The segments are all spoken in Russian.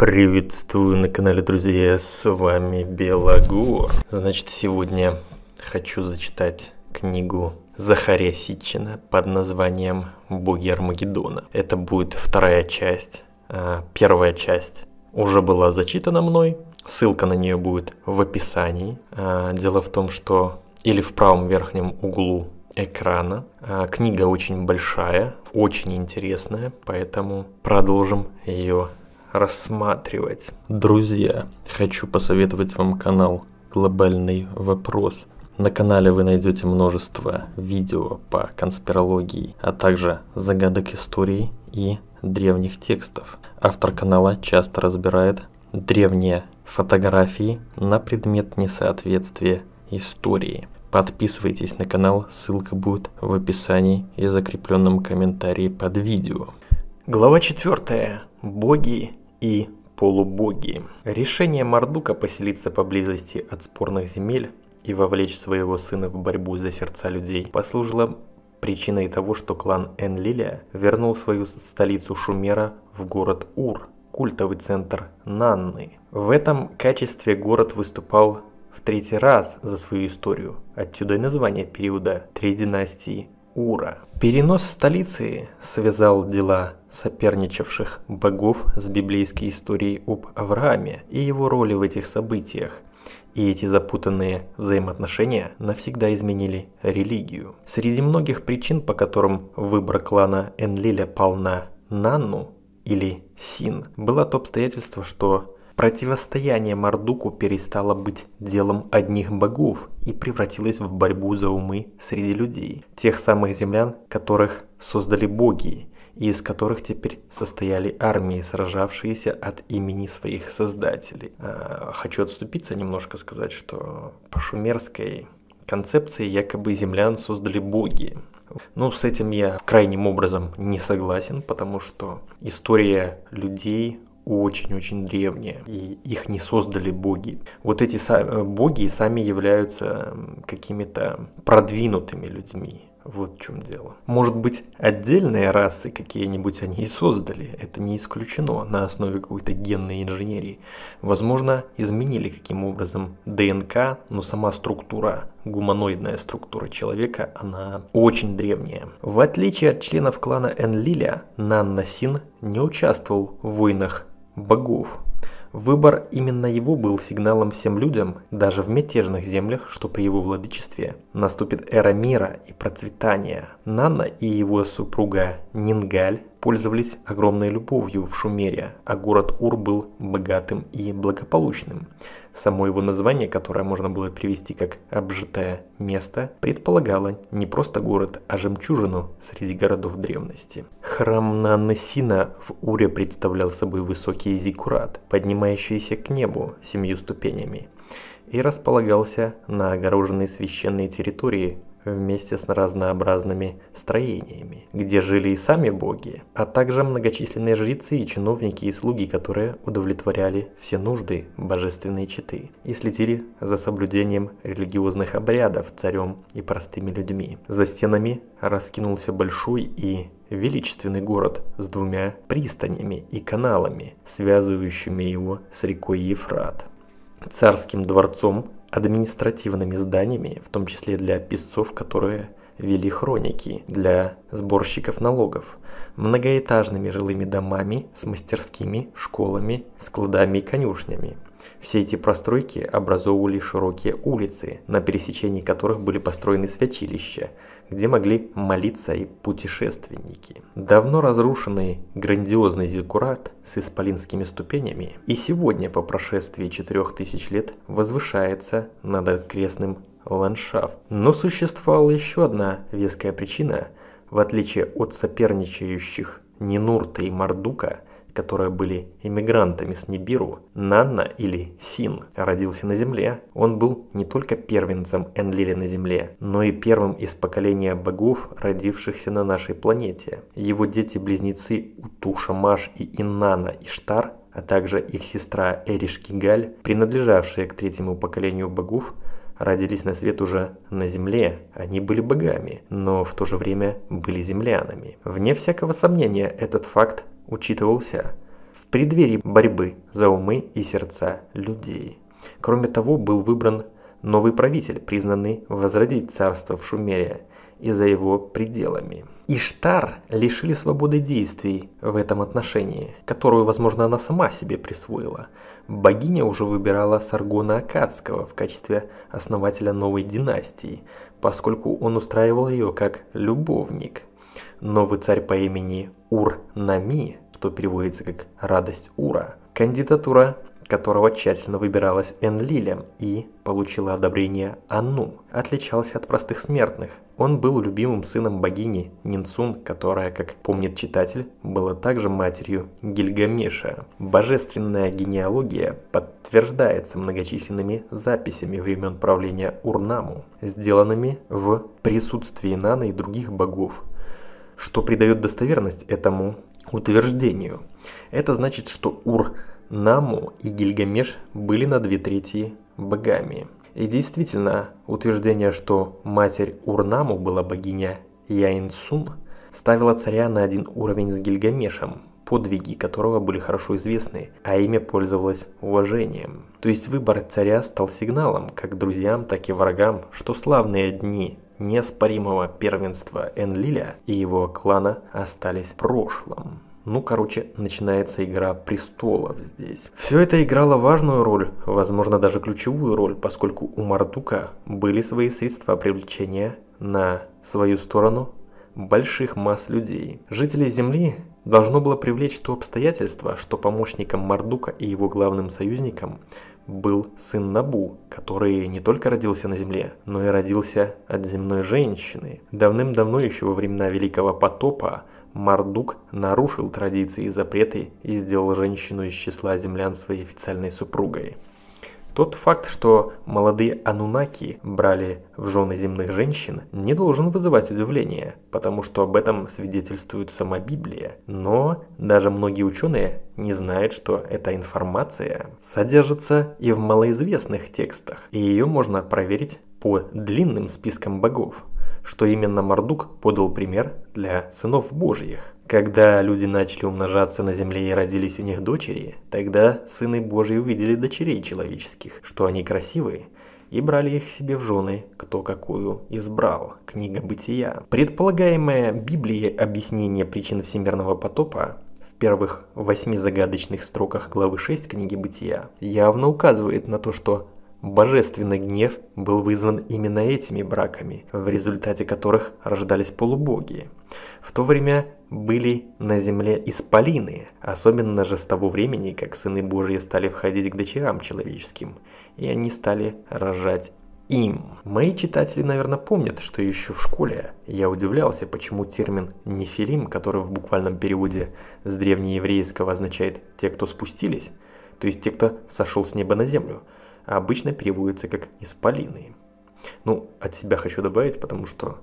Приветствую на канале, друзья, с вами Белогор. Значит, сегодня хочу зачитать книгу Захария Сичина под названием «Боги Армагеддона». Это будет вторая часть. А, первая часть уже была зачитана мной, ссылка на нее будет в описании. А, дело в том, что или в правом верхнем углу экрана. А, книга очень большая, очень интересная, поэтому продолжим ее рассматривать. Друзья, хочу посоветовать вам канал «Глобальный вопрос». На канале вы найдете множество видео по конспирологии, а также загадок истории и древних текстов. Автор канала часто разбирает древние фотографии на предмет несоответствия истории. Подписывайтесь на канал, ссылка будет в описании и закрепленном комментарии под видео. Глава 4. Боги и полубоги. Решение Мардука поселиться поблизости от спорных земель и вовлечь своего сына в борьбу за сердца людей послужило причиной того, что клан Энлилия вернул свою столицу Шумера в город Ур, культовый центр Нанны. В этом качестве город выступал в третий раз за свою историю, отсюда и название периода «Три династии», Ура. Перенос столицы связал дела соперничавших богов с библейской историей об Аврааме и его роли в этих событиях, и эти запутанные взаимоотношения навсегда изменили религию. Среди многих причин, по которым выбор клана Энлиля пал на Нанну или Син, было то обстоятельство, что Противостояние Мордуку перестало быть делом одних богов и превратилось в борьбу за умы среди людей, тех самых землян, которых создали боги, и из которых теперь состояли армии, сражавшиеся от имени своих создателей. А, хочу отступиться немножко, сказать, что по шумерской концепции якобы землян создали боги. Ну, с этим я крайним образом не согласен, потому что история людей очень-очень древние, и их не создали боги. Вот эти э, боги сами являются какими-то продвинутыми людьми. Вот в чем дело. Может быть, отдельные расы какие-нибудь они и создали, это не исключено, на основе какой-то генной инженерии. Возможно, изменили каким образом ДНК, но сама структура, гуманоидная структура человека, она очень древняя. В отличие от членов клана Энлиля, Наннасин не участвовал в войнах богов. Выбор именно его был сигналом всем людям, даже в мятежных землях, что при его владычестве наступит эра мира и процветания. Нана и его супруга Нингаль пользовались огромной любовью в Шумере, а город Ур был богатым и благополучным. Само его название, которое можно было перевести как «обжитое место», предполагало не просто город, а жемчужину среди городов древности. Храм Наннесина в Уре представлял собой высокий зикурат, поднимающийся к небу семью ступенями, и располагался на огороженной священной территории вместе с разнообразными строениями, где жили и сами боги, а также многочисленные жрицы и чиновники и слуги, которые удовлетворяли все нужды божественной читы и следили за соблюдением религиозных обрядов царем и простыми людьми. За стенами раскинулся большой и величественный город с двумя пристанями и каналами, связывающими его с рекой Ефрат. Царским дворцом административными зданиями, в том числе для писцов, которые вели хроники для сборщиков налогов, многоэтажными жилыми домами с мастерскими, школами, складами и конюшнями – все эти простройки образовывали широкие улицы, на пересечении которых были построены святилища, где могли молиться и путешественники. Давно разрушенный грандиозный зиккурат с исполинскими ступенями и сегодня по прошествии 4000 лет возвышается над крестным ландшафт. Но существовала еще одна веская причина, в отличие от соперничающих Нинурта и Мардука – которые были эмигрантами с Нибиру, Нанна или Син родился на Земле. Он был не только первенцем Энлили на Земле, но и первым из поколения богов, родившихся на нашей планете. Его дети-близнецы Утуша Маш и Иннана Иштар, а также их сестра Эриш Кигаль, принадлежавшие к третьему поколению богов, родились на свет уже на земле. Они были богами, но в то же время были землянами. Вне всякого сомнения, этот факт учитывался в преддверии борьбы за умы и сердца людей. Кроме того, был выбран новый правитель, признанный возродить царство в Шумере и за его пределами. Иштар лишили свободы действий в этом отношении, которую, возможно, она сама себе присвоила. Богиня уже выбирала Саргона Акадского в качестве основателя новой династии, поскольку он устраивал ее как любовник. Новый царь по имени Урнами, что переводится как «радость Ура», кандидатура которого тщательно выбиралась Энлилем и получила одобрение Анну, отличался от простых смертных. Он был любимым сыном богини Нинцун, которая, как помнит читатель, была также матерью Гильгамеша. Божественная генеалогия подтверждается многочисленными записями времен правления Урнаму, сделанными в присутствии Наны и других богов, что придает достоверность этому утверждению. Это значит, что Ур Наму и Гильгамеш были на две трети богами. И действительно, утверждение, что матерь Урнаму была богиня Яинсун, ставила царя на один уровень с Гильгамешем, подвиги которого были хорошо известны, а имя пользовалось уважением. То есть выбор царя стал сигналом как друзьям, так и врагам, что славные дни неоспоримого первенства Энлиля и его клана остались в прошлом. Ну, короче, начинается игра престолов здесь. Все это играло важную роль, возможно, даже ключевую роль, поскольку у Мардука были свои средства привлечения на свою сторону больших масс людей. Жители Земли должно было привлечь то обстоятельство, что помощником Мардука и его главным союзником – был сын Набу, который не только родился на земле, но и родился от земной женщины. Давным-давно, еще во времена Великого Потопа, Мардук нарушил традиции и запреты и сделал женщину из числа землян своей официальной супругой. Тот факт, что молодые анунаки брали в жены земных женщин, не должен вызывать удивления, потому что об этом свидетельствует сама Библия. Но даже многие ученые не знают, что эта информация содержится и в малоизвестных текстах, и ее можно проверить по длинным спискам богов, что именно Мардук подал пример для сынов Божьих. Когда люди начали умножаться на земле и родились у них дочери, тогда сыны Божьи увидели дочерей человеческих, что они красивые, и брали их себе в жены, кто какую избрал. Книга Бытия. Предполагаемое Библии объяснение причин всемирного потопа в первых восьми загадочных строках главы 6 книги Бытия явно указывает на то, что Божественный гнев был вызван именно этими браками, в результате которых рождались полубоги. В то время были на земле исполины, особенно же с того времени, как сыны Божьи стали входить к дочерям человеческим, и они стали рожать им. Мои читатели, наверное, помнят, что еще в школе я удивлялся, почему термин «нефилим», который в буквальном переводе с древнееврейского означает «те, кто спустились», то есть те, кто сошел с неба на землю – а обычно переводится как «исполины». Ну, от себя хочу добавить, потому что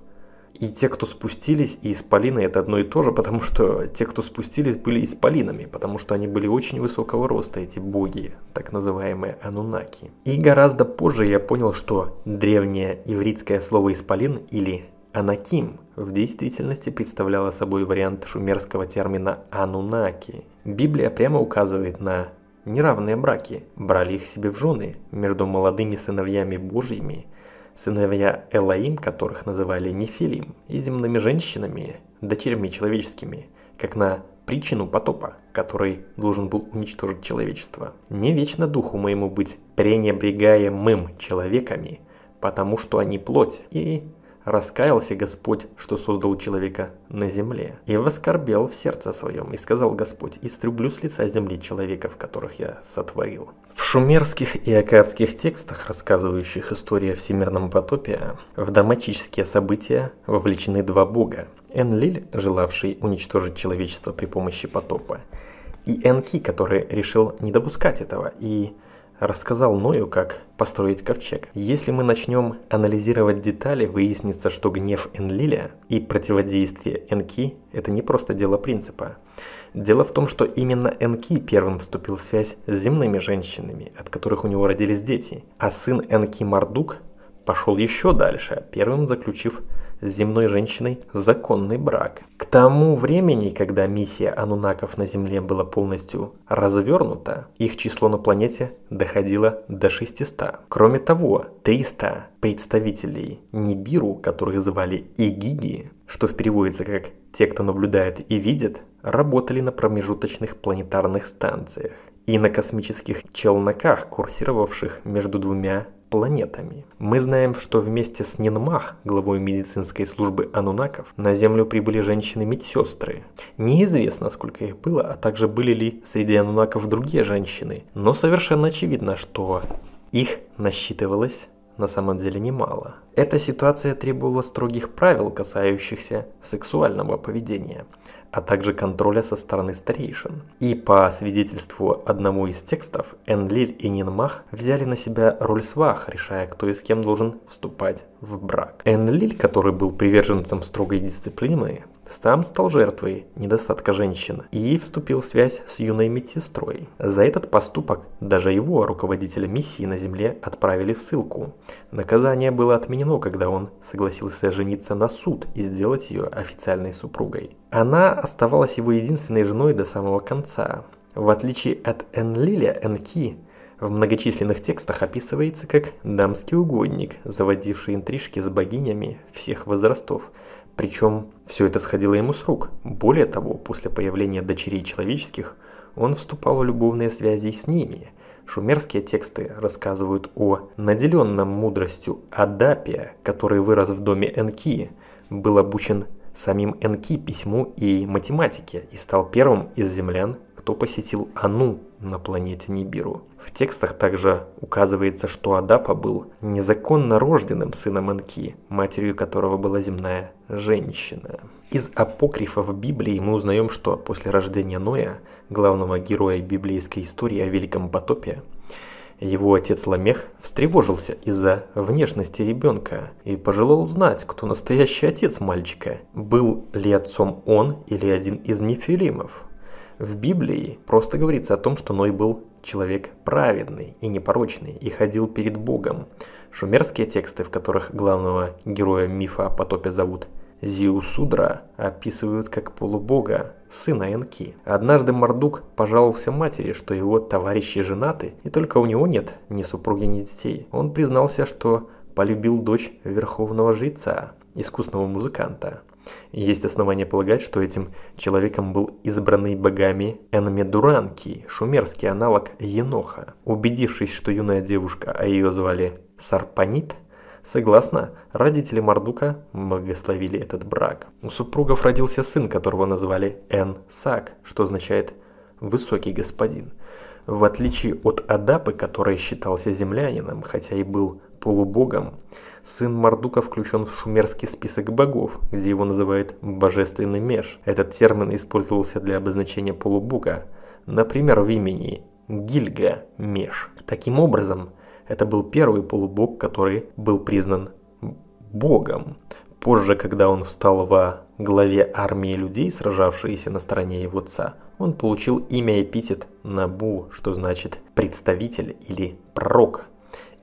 и те, кто спустились, и исполины это одно и то же, потому что те, кто спустились, были исполинами, потому что они были очень высокого роста, эти боги, так называемые анунаки. И гораздо позже я понял, что древнее ивритское слово «исполин» или «анаким» в действительности представляло собой вариант шумерского термина «анунаки». Библия прямо указывает на неравные браки, брали их себе в жены между молодыми сыновьями Божьими, сыновья Элаим, которых называли Нефилим, и земными женщинами, дочерьми человеческими, как на причину потопа, который должен был уничтожить человечество. Не вечно духу моему быть пренебрегаемым человеками, потому что они плоть, и раскаялся Господь, что создал человека на земле. И воскорбел в сердце своем, и сказал Господь, истреблю с лица земли человеков, которых я сотворил. В шумерских и акадских текстах, рассказывающих историю о всемирном потопе, в драматические события вовлечены два бога. Энлиль, желавший уничтожить человечество при помощи потопа, и Энки, который решил не допускать этого, и рассказал Ною, как построить ковчег. Если мы начнем анализировать детали, выяснится, что гнев Энлиля и противодействие Энки – это не просто дело принципа. Дело в том, что именно Энки первым вступил в связь с земными женщинами, от которых у него родились дети, а сын Энки Мардук пошел еще дальше, первым заключив с земной женщиной законный брак. К тому времени, когда миссия анунаков на Земле была полностью развернута, их число на планете доходило до 600. Кроме того, 300 представителей Нибиру, которых звали Игиги, что переводится как «те, кто наблюдает и видит, работали на промежуточных планетарных станциях и на космических челноках, курсировавших между двумя планетами. Мы знаем, что вместе с Нинмах, главой медицинской службы анунаков, на Землю прибыли женщины-медсестры. Неизвестно, сколько их было, а также были ли среди анунаков другие женщины, но совершенно очевидно, что их насчитывалось на самом деле немало. Эта ситуация требовала строгих правил, касающихся сексуального поведения а также контроля со стороны старейшин. И по свидетельству одного из текстов, Энлиль и Нинмах взяли на себя роль свах, решая, кто и с кем должен вступать в брак. Энлиль, который был приверженцем строгой дисциплины, сам стал жертвой недостатка женщины и вступил в связь с юной медсестрой. За этот поступок даже его, руководителя миссии на земле, отправили в ссылку. Наказание было отменено, когда он согласился жениться на суд и сделать ее официальной супругой. Она оставалась его единственной женой до самого конца. В отличие от Энлиля, Энки в многочисленных текстах описывается как дамский угодник, заводивший интрижки с богинями всех возрастов – причем все это сходило ему с рук. Более того, после появления дочерей человеческих, он вступал в любовные связи с ними. Шумерские тексты рассказывают о наделенном мудростью Адапия, который вырос в доме Энки, был обучен самим Энки письму и математике и стал первым из землян, кто посетил Ану, на планете Нибиру. В текстах также указывается, что Адапа был незаконно рожденным сыном Анки, матерью которого была земная женщина. Из апокрифов Библии мы узнаем, что после рождения Ноя, главного героя библейской истории о Великом потопе, его отец Ламех встревожился из-за внешности ребенка и пожелал узнать, кто настоящий отец мальчика. Был ли отцом он или один из нефилимов? В Библии просто говорится о том, что Ной был человек праведный и непорочный и ходил перед Богом. Шумерские тексты, в которых главного героя мифа о потопе зовут Зиусудра, описывают как полубога, сына Энки. Однажды Мордук пожаловался матери, что его товарищи женаты, и только у него нет ни супруги, ни детей. Он признался, что полюбил дочь верховного жреца, искусного музыканта. Есть основания полагать, что этим человеком был избранный богами Энмедуранки, шумерский аналог Еноха. Убедившись, что юная девушка, а ее звали Сарпанит, Согласно, родители Мардука благословили этот брак. У супругов родился сын, которого назвали Энсак, что означает «высокий господин». В отличие от Адапы, который считался землянином, хотя и был полубогом, Сын Мардука включен в шумерский список богов, где его называют «божественный меж». Этот термин использовался для обозначения полубога, например, в имени Гильга Меж. Таким образом, это был первый полубог, который был признан богом. Позже, когда он встал во главе армии людей, сражавшиеся на стороне его отца, он получил имя эпитет Набу, что значит «представитель» или «пророк».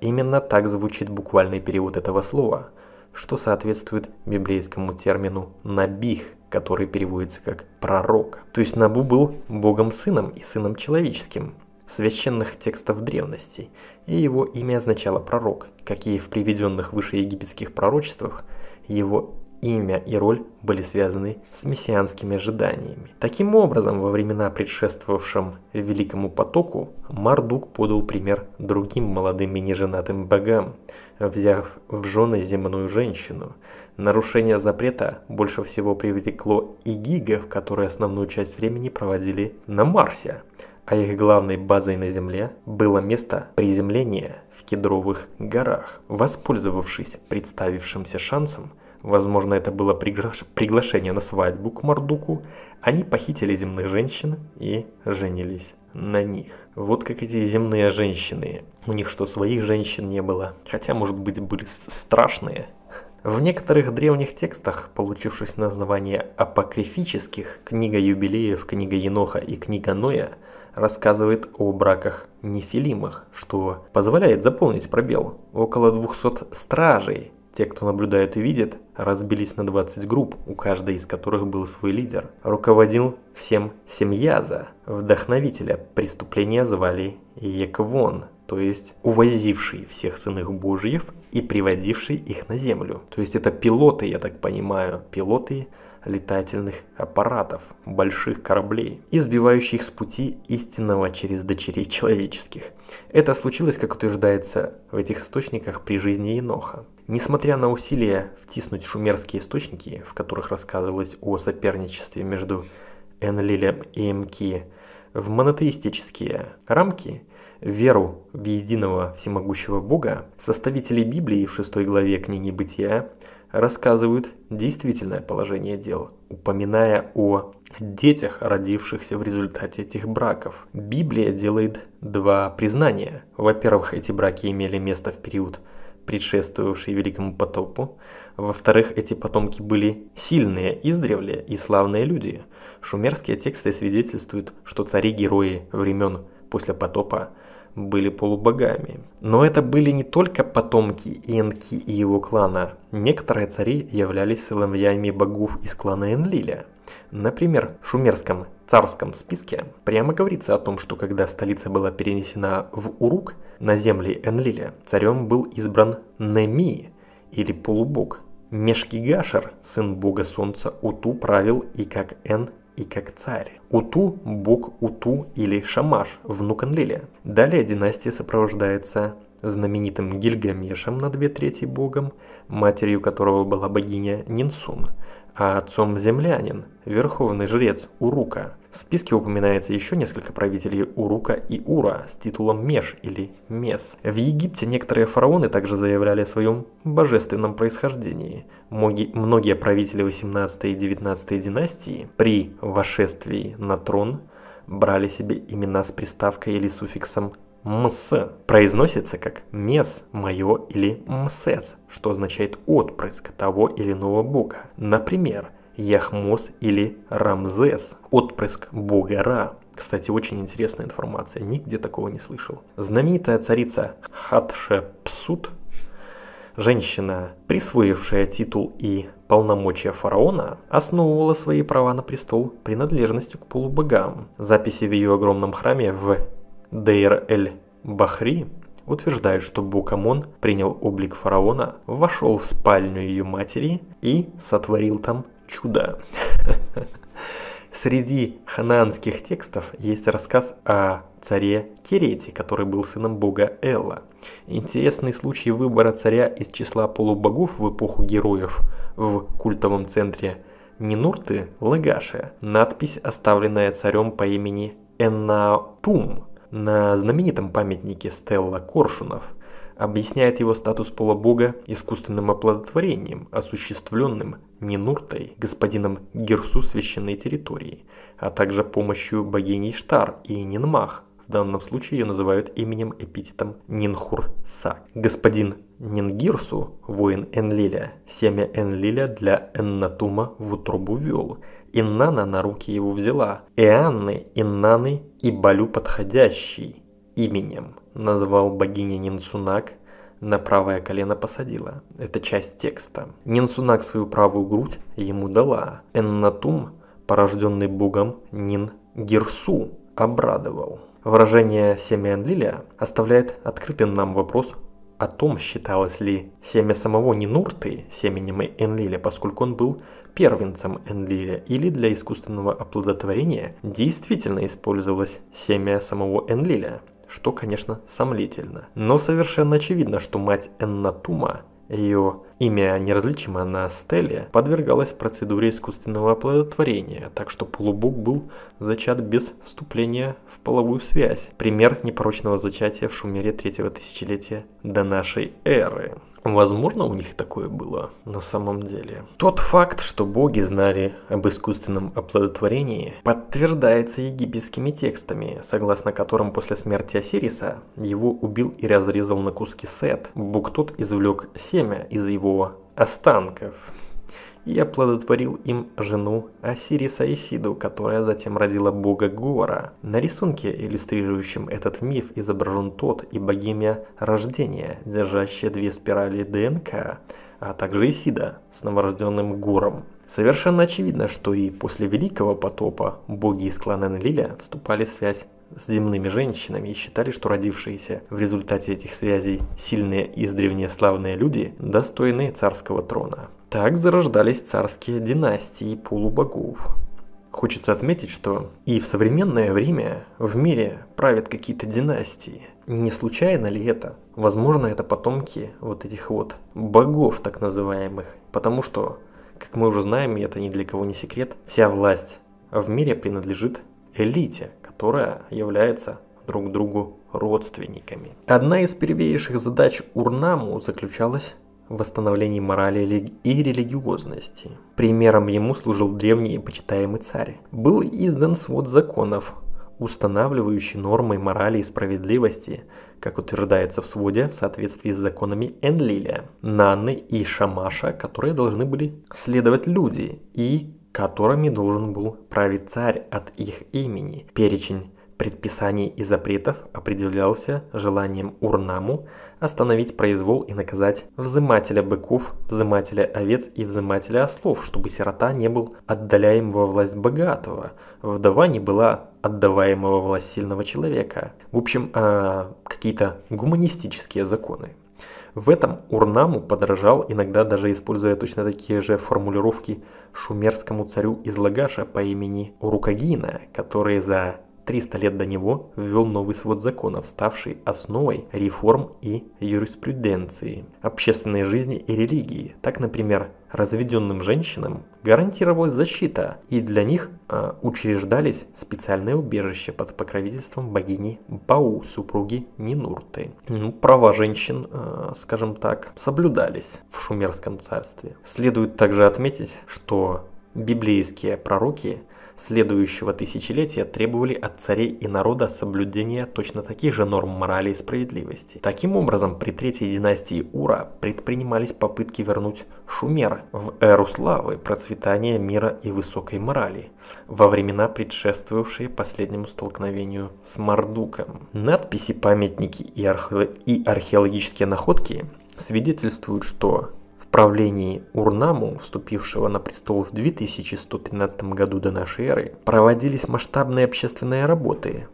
Именно так звучит буквальный перевод этого слова, что соответствует библейскому термину «набих», который переводится как «пророк». То есть Набу был богом-сыном и сыном человеческим, священных текстов древности, и его имя означало «пророк», как и в приведенных выше египетских пророчествах, его имя и роль были связаны с мессианскими ожиданиями. Таким образом, во времена предшествовавшим Великому потоку, Мардук подал пример другим молодым и неженатым богам, взяв в жены земную женщину. Нарушение запрета больше всего привлекло и гигов, которые основную часть времени проводили на Марсе, а их главной базой на Земле было место приземления в Кедровых горах. Воспользовавшись представившимся шансом, возможно это было пригла- приглашение на свадьбу к Мордуку, они похитили земных женщин и женились на них. Вот как эти земные женщины. У них что, своих женщин не было? Хотя, может быть, были страшные. В некоторых древних текстах, получившись название апокрифических, книга юбилеев, книга Еноха и книга Ноя, рассказывает о браках нефилимах, что позволяет заполнить пробел. Около 200 стражей те, кто наблюдает и видит, разбились на 20 групп, у каждой из которых был свой лидер. Руководил всем Семьяза, вдохновителя. Преступление звали Еквон, то есть увозивший всех сыных божьев и приводивший их на землю. То есть это пилоты, я так понимаю, пилоты летательных аппаратов, больших кораблей, избивающих с пути истинного через дочерей человеческих. Это случилось, как утверждается в этих источниках, при жизни Еноха. Несмотря на усилия втиснуть шумерские источники, в которых рассказывалось о соперничестве между Энлилем и Эмки, в монотеистические рамки, веру в единого всемогущего Бога, составители Библии в шестой главе книги «Бытия» рассказывают действительное положение дел, упоминая о детях, родившихся в результате этих браков. Библия делает два признания. Во-первых, эти браки имели место в период – предшествовавшие Великому потопу. Во-вторых, эти потомки были сильные издревле и славные люди. Шумерские тексты свидетельствуют, что цари-герои времен после потопа были полубогами. Но это были не только потомки Энки и его клана. Некоторые цари являлись сыновьями богов из клана Энлиля. Например, в шумерском царском списке прямо говорится о том, что когда столица была перенесена в Урук, на земли Энлиля, царем был избран Неми, или полубог. Мешкигашер, сын бога солнца Уту, правил и как Эн, и как царь. Уту – бог Уту или Шамаш, внук Энлиля. Далее династия сопровождается знаменитым Гильгамешем на две трети богом, матерью которого была богиня Нинсун, а отцом землянин, верховный жрец Урука. В списке упоминается еще несколько правителей Урука и Ура с титулом Меш или Мес. В Египте некоторые фараоны также заявляли о своем божественном происхождении. Многие, многие правители 18 и 19 династии при вошествии на трон брали себе имена с приставкой или суффиксом «мс» произносится как «мес», «моё» или «мсес», что означает «отпрыск» того или иного бога. Например, Яхмос или Рамзес, отпрыск бога Ра. Кстати, очень интересная информация, нигде такого не слышал. Знаменитая царица Хатшепсут, женщина, присвоившая титул и полномочия фараона, основывала свои права на престол принадлежностью к полубогам. Записи в ее огромном храме в Дейр Эль Бахри утверждает, что Букамон принял облик фараона, вошел в спальню ее матери и сотворил там чудо. Среди хананских текстов есть рассказ о царе Керете, который был сыном бога Элла. Интересный случай выбора царя из числа полубогов в эпоху героев в культовом центре Нинурты Лагаши. Надпись, оставленная царем по имени Эннатум, на знаменитом памятнике Стелла Коршунов объясняет его статус полубога искусственным оплодотворением, осуществленным Нинуртой, господином Герсу священной территории, а также помощью богиней Штар и Нинмах, в данном случае ее называют именем-эпитетом Нинхур-Сак. Господин Нингирсу, воин Энлиля, семя Энлиля для Эннатума в утробу вел, Иннана на руки его взяла. Ианны, Иннаны и Балю подходящий именем назвал богиня Нинсунак – на правое колено посадила. Это часть текста. Нинсунак свою правую грудь ему дала. Эннатум, порожденный богом Нин Гирсу, обрадовал. Выражение «семя Энлиля» оставляет открытым нам вопрос о том, считалось ли семя самого Нинурты семенем Энлиля, поскольку он был первенцем Энлиля или для искусственного оплодотворения действительно использовалось семя самого Энлиля, что, конечно, сомнительно. Но совершенно очевидно, что мать Эннатума ее имя неразличимо на Стелле, подвергалась процедуре искусственного оплодотворения, так что полубог был зачат без вступления в половую связь. Пример непорочного зачатия в Шумере третьего тысячелетия до нашей эры. Возможно, у них такое было на самом деле. Тот факт, что боги знали об искусственном оплодотворении, подтверждается египетскими текстами, согласно которым после смерти Осириса его убил и разрезал на куски Сет. Бог тот извлек семя из его останков и оплодотворил им жену Осириса Исиду, которая затем родила бога Гора. На рисунке, иллюстрирующем этот миф, изображен тот и богиня рождения, держащая две спирали ДНК, а также Исида с новорожденным Гором. Совершенно очевидно, что и после Великого потопа боги из клана Нелиля вступали в связь с земными женщинами и считали, что родившиеся в результате этих связей сильные издревние славные люди достойны царского трона. Так зарождались царские династии полубогов. Хочется отметить, что и в современное время в мире правят какие-то династии. Не случайно ли это? Возможно, это потомки вот этих вот богов так называемых. Потому что, как мы уже знаем, и это ни для кого не секрет, вся власть в мире принадлежит элите, которая является друг другу родственниками. Одна из первейших задач Урнаму заключалась в восстановлении морали и религиозности. Примером ему служил древний и почитаемый царь. Был издан свод законов, устанавливающий нормы морали и справедливости, как утверждается в своде в соответствии с законами Энлиля, Наны и Шамаша, которые должны были следовать люди и которыми должен был править царь от их имени. Перечень предписаний и запретов определялся желанием Урнаму остановить произвол и наказать взымателя быков, взымателя овец и взымателя ослов, чтобы сирота не был отдаляем во власть богатого, вдова не была отдаваемого власть сильного человека. В общем, а, какие-то гуманистические законы. В этом Урнаму подражал, иногда даже используя точно такие же формулировки шумерскому царю из Лагаша по имени Урукагина, который за 300 лет до него ввел новый свод законов, ставший основой реформ и юриспруденции, общественной жизни и религии. Так, например, разведенным женщинам гарантировалась защита, и для них э, учреждались специальные убежища под покровительством богини Бау, супруги Нинурты. Ну, права женщин, э, скажем так, соблюдались в шумерском царстве. Следует также отметить, что библейские пророки – следующего тысячелетия требовали от царей и народа соблюдения точно таких же норм морали и справедливости. Таким образом, при третьей династии Ура предпринимались попытки вернуть Шумер в эру славы, процветания мира и высокой морали, во времена, предшествовавшие последнему столкновению с Мардуком. Надписи, памятники и, архе... и археологические находки свидетельствуют, что правлении Урнаму, вступившего на престол в 2113 году до нашей эры, проводились масштабные общественные работы.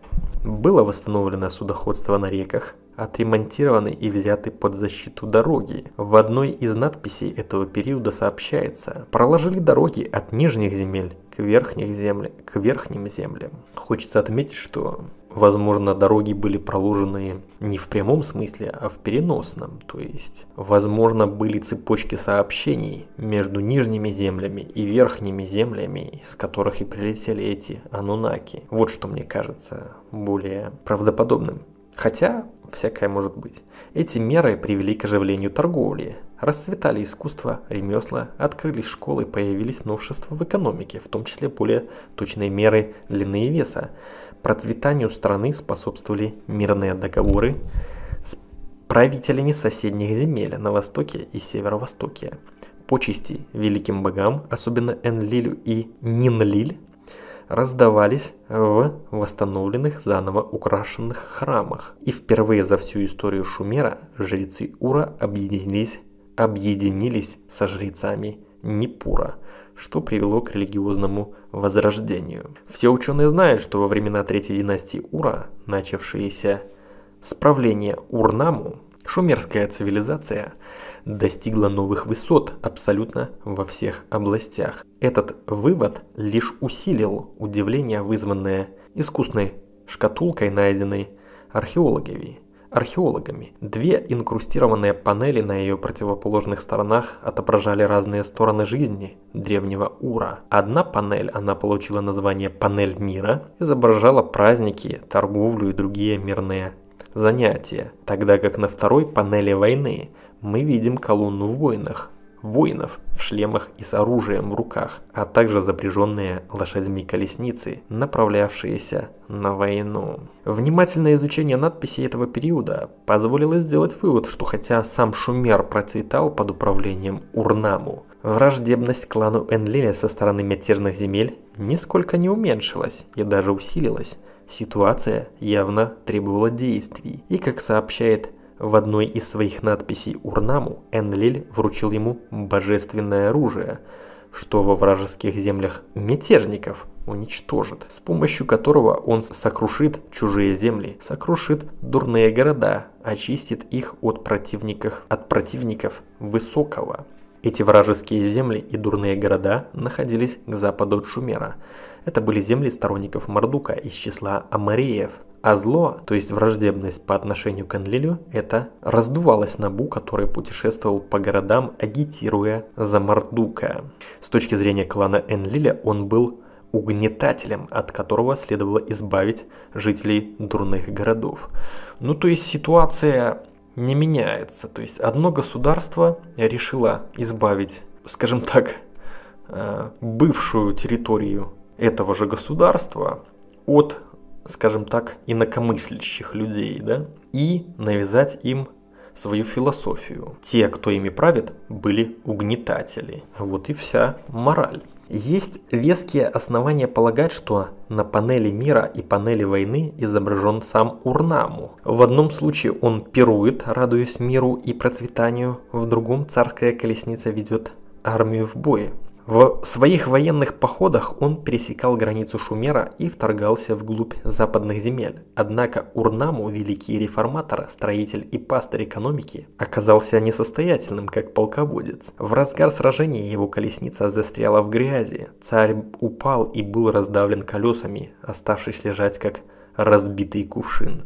Было восстановлено судоходство на реках, отремонтированы и взяты под защиту дороги. В одной из надписей этого периода сообщается «Проложили дороги от нижних земель к, верхних земле, к верхним землям». Хочется отметить, что Возможно, дороги были проложены не в прямом смысле, а в переносном, то есть, возможно, были цепочки сообщений между нижними землями и верхними землями, с которых и прилетели эти анунаки. Вот что мне кажется более правдоподобным. Хотя, всякое может быть. Эти меры привели к оживлению торговли. Расцветали искусство, ремесла, открылись школы, появились новшества в экономике, в том числе более точные меры длины и веса. Процветанию страны способствовали мирные договоры с правителями соседних земель на востоке и северо-востоке. Почести великим богам, особенно Энлилю и Нинлиль, раздавались в восстановленных заново украшенных храмах. И впервые за всю историю Шумера жрецы Ура объединились, объединились со жрецами Непура что привело к религиозному возрождению. Все ученые знают, что во времена Третьей династии Ура, начавшиеся с правления Урнаму, шумерская цивилизация достигла новых высот абсолютно во всех областях. Этот вывод лишь усилил удивление, вызванное искусной шкатулкой, найденной археологами археологами. Две инкрустированные панели на ее противоположных сторонах отображали разные стороны жизни древнего Ура. Одна панель, она получила название «Панель мира», изображала праздники, торговлю и другие мирные занятия, тогда как на второй панели войны мы видим колонну в войнах, воинов в шлемах и с оружием в руках, а также запряженные лошадьми колесницы, направлявшиеся на войну. Внимательное изучение надписей этого периода позволило сделать вывод, что хотя сам Шумер процветал под управлением Урнаму, враждебность клану Энлиля со стороны мятежных земель нисколько не уменьшилась и даже усилилась. Ситуация явно требовала действий, и, как сообщает в одной из своих надписей Урнаму Энлиль вручил ему божественное оружие, что во вражеских землях мятежников уничтожит, с помощью которого он сокрушит чужие земли, сокрушит дурные города, очистит их от противников, от противников высокого. Эти вражеские земли и дурные города находились к западу от Шумера. Это были земли сторонников Мордука из числа Амареев – а зло, то есть враждебность по отношению к Энлилю, это раздувалось Набу, который путешествовал по городам, агитируя за Мардука. С точки зрения клана Энлиля он был угнетателем, от которого следовало избавить жителей дурных городов. Ну то есть ситуация не меняется. То есть одно государство решило избавить, скажем так, э, бывшую территорию этого же государства от скажем так, инакомыслящих людей, да, и навязать им свою философию. Те, кто ими правит, были угнетатели. Вот и вся мораль. Есть веские основания полагать, что на панели мира и панели войны изображен сам Урнаму. В одном случае он пирует, радуясь миру и процветанию, в другом царская колесница ведет армию в бой. В своих военных походах он пересекал границу Шумера и вторгался вглубь западных земель. Однако Урнаму, великий реформатор, строитель и пастырь экономики, оказался несостоятельным как полководец. В разгар сражения его колесница застряла в грязи, царь упал и был раздавлен колесами, оставшись лежать как разбитый кувшин.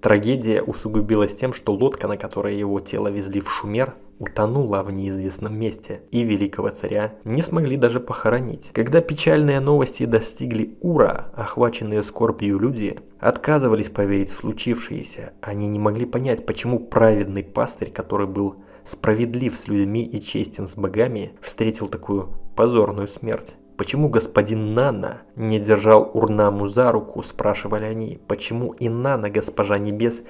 Трагедия усугубилась тем, что лодка, на которой его тело везли в Шумер, утонула в неизвестном месте, и великого царя не смогли даже похоронить. Когда печальные новости достигли Ура, охваченные скорбью люди отказывались поверить в случившееся. Они не могли понять, почему праведный пастырь, который был справедлив с людьми и честен с богами, встретил такую позорную смерть. Почему господин Нана не держал Урнаму за руку, спрашивали они. Почему и Нана, госпожа небес,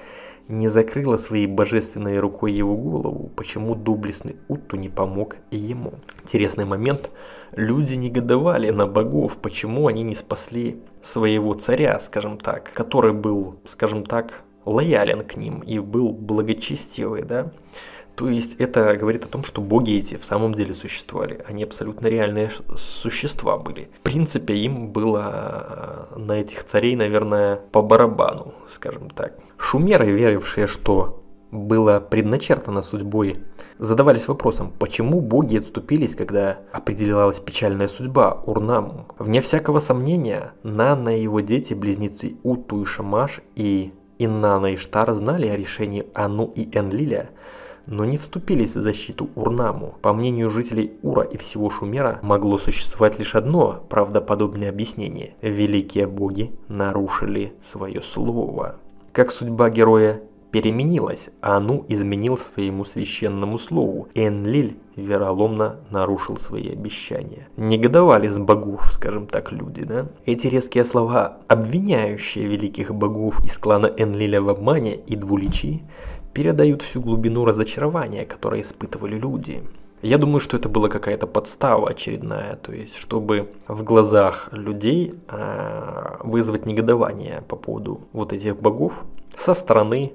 не закрыла своей божественной рукой его голову, почему дублесный Утту не помог ему. Интересный момент. Люди негодовали на богов, почему они не спасли своего царя, скажем так, который был, скажем так, лоялен к ним и был благочестивый, да. То есть это говорит о том, что боги эти в самом деле существовали. Они абсолютно реальные существа были. В принципе, им было э, на этих царей, наверное, по барабану, скажем так. Шумеры, верившие, что было предначертано судьбой, задавались вопросом, почему боги отступились, когда определялась печальная судьба Урнаму. Вне всякого сомнения, Нана и его дети-близнецы Уту и Шамаш и Иннана и Штар знали о решении Ану и Энлиля, но не вступились в защиту Урнаму. По мнению жителей Ура и всего Шумера, могло существовать лишь одно правдоподобное объяснение. Великие боги нарушили свое слово. Как судьба героя переменилась, а Ану изменил своему священному слову. Энлиль вероломно нарушил свои обещания. Негодовали с богов, скажем так, люди, да? Эти резкие слова, обвиняющие великих богов из клана Энлиля в обмане и двуличии, передают всю глубину разочарования, которое испытывали люди. Я думаю, что это была какая-то подстава очередная, то есть чтобы в глазах людей э, вызвать негодование по поводу вот этих богов со стороны,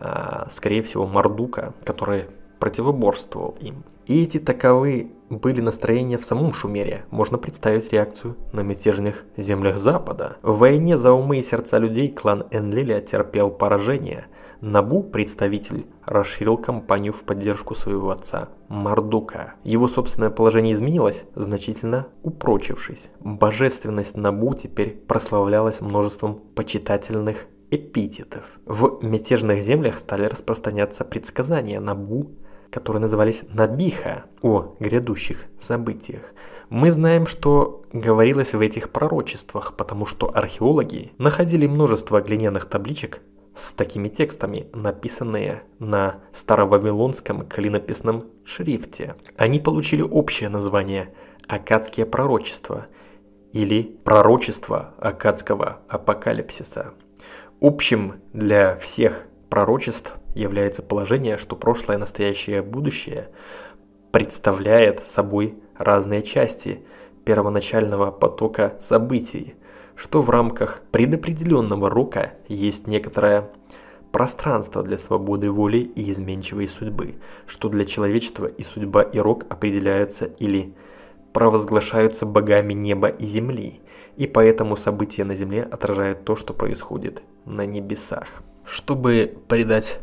э, скорее всего, Мардука, который противоборствовал им. И эти таковы были настроения в самом Шумере, можно представить реакцию на мятежных землях Запада. В войне за умы и сердца людей клан Энлиля терпел поражение – Набу, представитель, расширил кампанию в поддержку своего отца, Мардука. Его собственное положение изменилось, значительно упрочившись. Божественность Набу теперь прославлялась множеством почитательных эпитетов. В мятежных землях стали распространяться предсказания Набу, которые назывались Набиха о грядущих событиях. Мы знаем, что говорилось в этих пророчествах, потому что археологи находили множество глиняных табличек с такими текстами, написанные на старовавилонском клинописном шрифте. Они получили общее название «Акадские пророчества» или «Пророчество Акадского апокалипсиса». Общим для всех пророчеств является положение, что прошлое, настоящее, и будущее представляет собой разные части первоначального потока событий – что в рамках предопределенного рока есть некоторое пространство для свободы воли и изменчивой судьбы, что для человечества и судьба и рок определяются или провозглашаются богами неба и земли, и поэтому события на земле отражают то, что происходит на небесах. Чтобы придать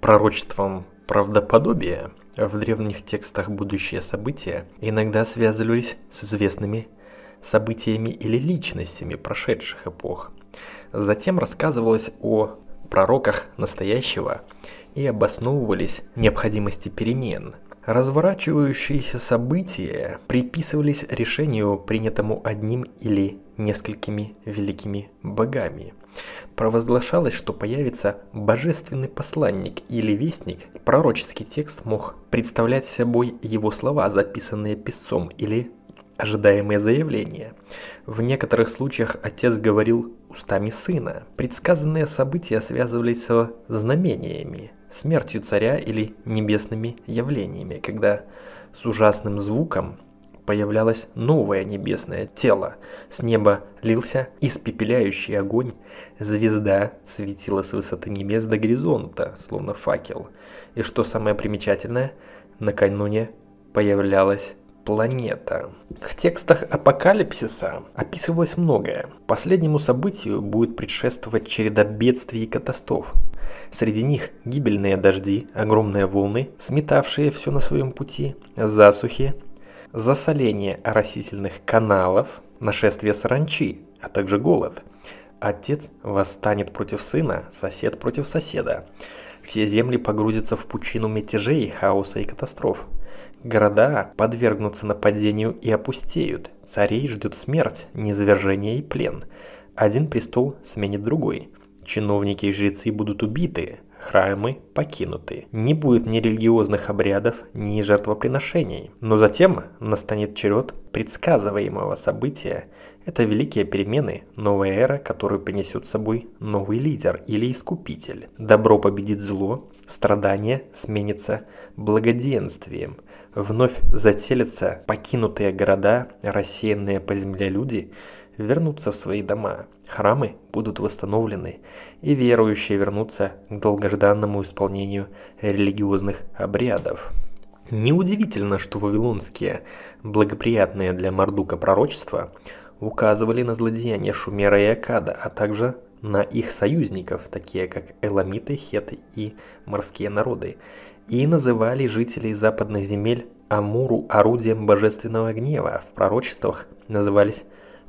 пророчествам правдоподобие, в древних текстах будущие события иногда связывались с известными событиями или личностями прошедших эпох. Затем рассказывалось о пророках настоящего и обосновывались необходимости перемен. Разворачивающиеся события приписывались решению, принятому одним или несколькими великими богами. Провозглашалось, что появится божественный посланник или вестник, пророческий текст мог представлять собой его слова, записанные писцом или ожидаемые заявления. В некоторых случаях отец говорил устами сына. Предсказанные события связывались с знамениями, смертью царя или небесными явлениями, когда с ужасным звуком появлялось новое небесное тело. С неба лился испепеляющий огонь, звезда светила с высоты небес до горизонта, словно факел. И что самое примечательное, накануне появлялось планета. В текстах апокалипсиса описывалось многое. Последнему событию будет предшествовать череда бедствий и катастроф. Среди них гибельные дожди, огромные волны, сметавшие все на своем пути, засухи, засоление оросительных каналов, нашествие саранчи, а также голод. Отец восстанет против сына, сосед против соседа. Все земли погрузятся в пучину мятежей, хаоса и катастроф. Города подвергнутся нападению и опустеют, царей ждет смерть, низвержение и плен. Один престол сменит другой. Чиновники и жрецы будут убиты, храмы покинуты. Не будет ни религиозных обрядов, ни жертвоприношений. Но затем настанет черед предсказываемого события. Это великие перемены, новая эра, которую принесет с собой новый лидер или искупитель. Добро победит зло, страдание сменится благоденствием. Вновь зателятся покинутые города, рассеянные по земле люди – вернутся в свои дома, храмы будут восстановлены, и верующие вернутся к долгожданному исполнению религиозных обрядов. Неудивительно, что вавилонские, благоприятные для Мардука пророчества, указывали на злодеяния Шумера и Акада, а также на их союзников, такие как эламиты, хеты и морские народы, и называли жителей западных земель Амуру орудием божественного гнева, в пророчествах назывались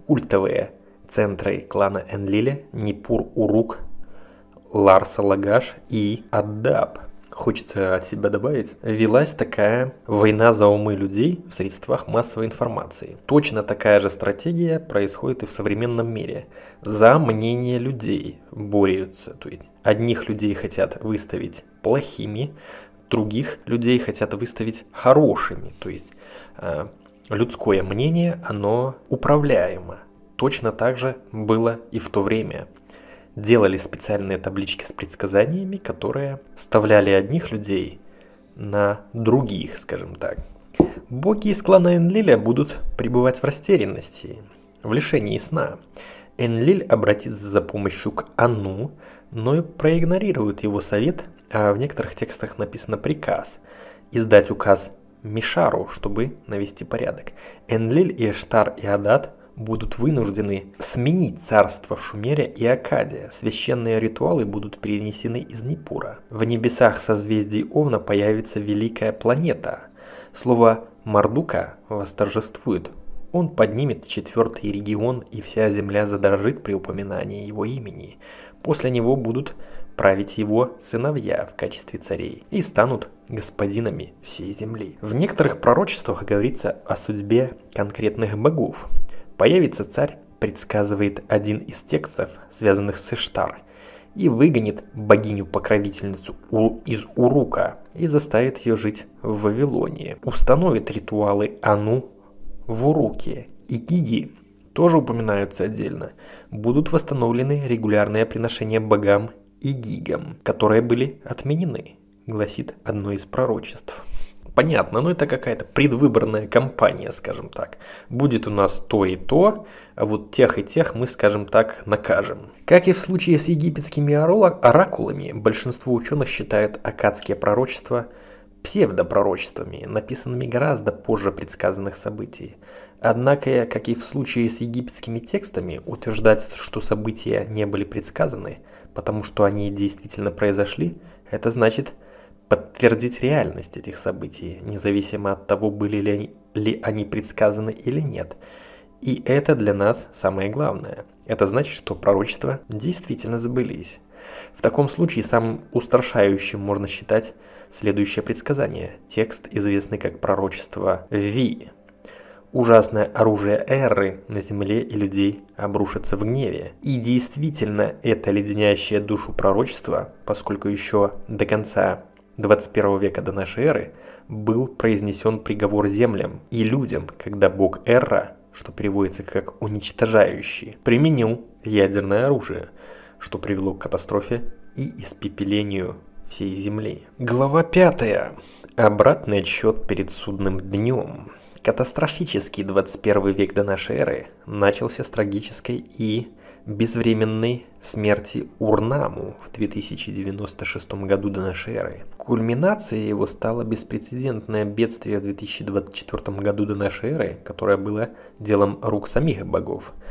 культовые центры клана Энлиля, Непур-Урук, Ларса Лагаш и Аддаб. Хочется от себя добавить, велась такая война за умы людей в средствах массовой информации. Точно такая же стратегия происходит и в современном мире. За мнение людей борются. То есть одних людей хотят выставить плохими, других людей хотят выставить хорошими. То есть э, людское мнение, оно управляемо. Точно так же было и в то время. Делали специальные таблички с предсказаниями, которые вставляли одних людей на других, скажем так. Боги из клана Энлиля будут пребывать в растерянности, в лишении сна. Энлиль обратится за помощью к Ану, но и проигнорирует его совет, а в некоторых текстах написано приказ, издать указ Мишару, чтобы навести порядок. Энлиль, и Иштар и Адат будут вынуждены сменить царство в Шумере и Акаде. Священные ритуалы будут перенесены из Непура. В небесах созвездий Овна появится великая планета. Слово «мардука» восторжествует. Он поднимет четвертый регион, и вся земля задрожит при упоминании его имени. После него будут править его сыновья в качестве царей и станут господинами всей земли. В некоторых пророчествах говорится о судьбе конкретных богов. Появится царь, предсказывает один из текстов, связанных с Иштар, и выгонит богиню-покровительницу из Урука и заставит ее жить в Вавилонии. Установит ритуалы Ану в Уруке и Гиги, тоже упоминаются отдельно. Будут восстановлены регулярные приношения богам и гигам, которые были отменены, гласит одно из пророчеств. Понятно, но ну это какая-то предвыборная кампания, скажем так. Будет у нас то и то, а вот тех и тех мы, скажем так, накажем. Как и в случае с египетскими оракулами, большинство ученых считают акадские пророчества псевдопророчествами, написанными гораздо позже предсказанных событий. Однако, как и в случае с египетскими текстами, утверждать, что события не были предсказаны – потому что они действительно произошли, это значит подтвердить реальность этих событий, независимо от того, были ли они, ли они предсказаны или нет. И это для нас самое главное. Это значит, что пророчества действительно сбылись. В таком случае самым устрашающим можно считать следующее предсказание, текст, известный как пророчество Ви, Ужасное оружие эры на земле и людей обрушится в гневе. И действительно, это леденящее душу пророчество, поскольку еще до конца 21 века до нашей эры был произнесен приговор землям и людям, когда бог Эра, что переводится как «уничтожающий», применил ядерное оружие, что привело к катастрофе и испепелению всей Земли. Глава 5. Обратный отсчет перед судным днем. Катастрофический 21 век до нашей эры начался с трагической и безвременной смерти Урнаму в 2096 году до нашей эры. Кульминацией его стало беспрецедентное бедствие в 2024 году до нашей эры, которое было делом рук самих богов –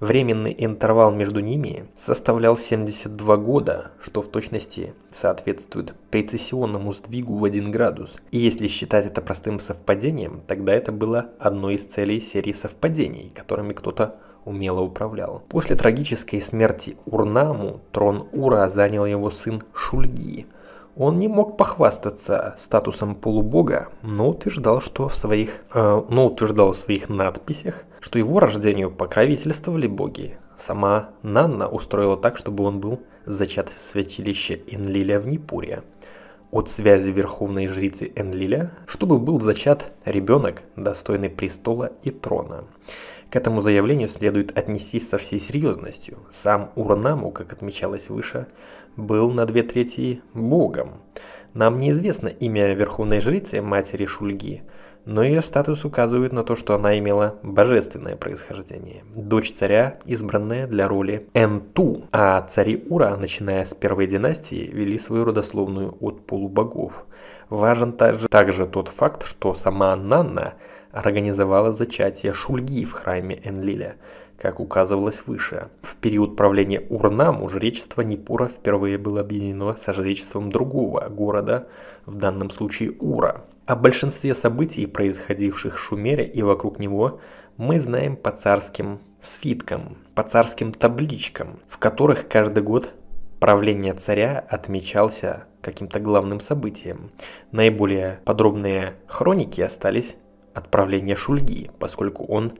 Временный интервал между ними составлял 72 года, что в точности соответствует прецессионному сдвигу в 1 градус. И если считать это простым совпадением, тогда это было одной из целей серии совпадений, которыми кто-то умело управлял. После трагической смерти Урнаму трон Ура занял его сын Шульги – он не мог похвастаться статусом полубога, но утверждал, что в своих, э, но утверждал в своих надписях, что его рождению покровительствовали боги. Сама Нанна устроила так, чтобы он был зачат в святилище Энлиля в Непуре. От связи верховной жрицы Энлиля, чтобы был зачат ребенок, достойный престола и трона. К этому заявлению следует отнестись со всей серьезностью. Сам Урнаму, как отмечалось выше, был на две трети богом. Нам неизвестно имя верховной жрицы, матери Шульги, но ее статус указывает на то, что она имела божественное происхождение. Дочь царя, избранная для роли Энту, а цари Ура, начиная с первой династии, вели свою родословную от полубогов. Важен также, также тот факт, что сама Нанна – организовала зачатие шульги в храме Энлиля, как указывалось выше. В период правления Урнам у жречество Непура впервые было объединено со жречеством другого города, в данном случае Ура. О большинстве событий, происходивших в Шумере и вокруг него, мы знаем по царским свиткам, по царским табличкам, в которых каждый год правление царя отмечался каким-то главным событием. Наиболее подробные хроники остались отправления Шульги, поскольку он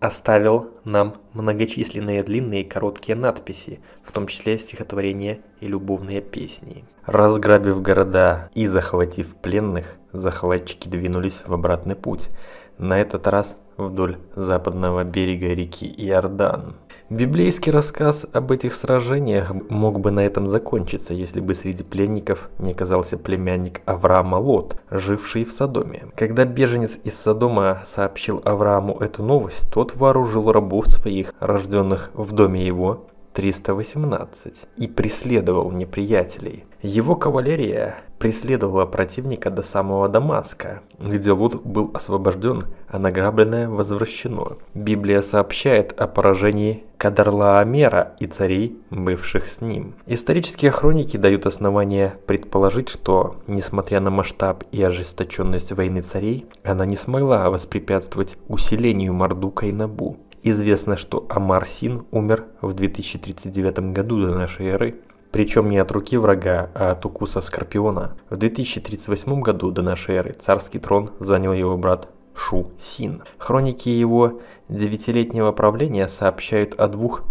оставил нам многочисленные длинные и короткие надписи, в том числе стихотворения и любовные песни. Разграбив города и захватив пленных, захватчики двинулись в обратный путь, на этот раз вдоль западного берега реки Иордан. Библейский рассказ об этих сражениях мог бы на этом закончиться, если бы среди пленников не оказался племянник Авраама Лот, живший в Содоме. Когда беженец из Содома сообщил Аврааму эту новость, тот вооружил рабов своих, рожденных в доме его, 318 и преследовал неприятелей. Его кавалерия преследовала противника до самого Дамаска, где Лут был освобожден, а награбленное возвращено. Библия сообщает о поражении Кадарлаамера и царей, бывших с ним. Исторические хроники дают основания предположить, что, несмотря на масштаб и ожесточенность войны царей, она не смогла воспрепятствовать усилению Мардука и Набу. Известно, что Амарсин умер в 2039 году до нашей эры, причем не от руки врага, а от укуса Скорпиона. В 2038 году до нашей эры царский трон занял его брат Шу Син. Хроники его девятилетнего правления сообщают о двух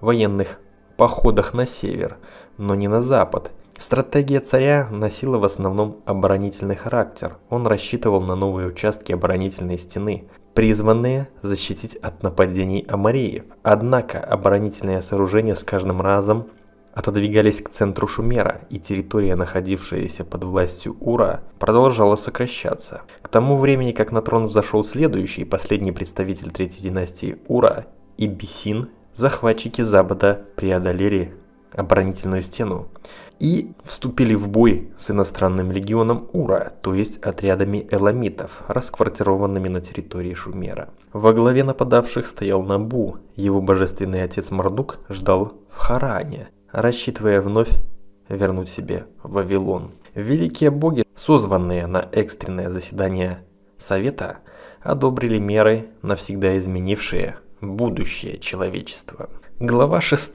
военных походах на север, но не на запад, Стратегия царя носила в основном оборонительный характер. Он рассчитывал на новые участки оборонительной стены, призванные защитить от нападений амареев. Однако оборонительные сооружения с каждым разом отодвигались к центру Шумера, и территория, находившаяся под властью Ура, продолжала сокращаться. К тому времени, как на трон взошел следующий, последний представитель третьей династии Ура, Ибисин, захватчики Запада преодолели оборонительную стену и вступили в бой с иностранным легионом Ура, то есть отрядами эламитов, расквартированными на территории Шумера. Во главе нападавших стоял Набу, его божественный отец Мордук ждал в Харане, рассчитывая вновь вернуть себе Вавилон. Великие боги, созванные на экстренное заседание Совета, одобрили меры, навсегда изменившие будущее человечества. Глава 6.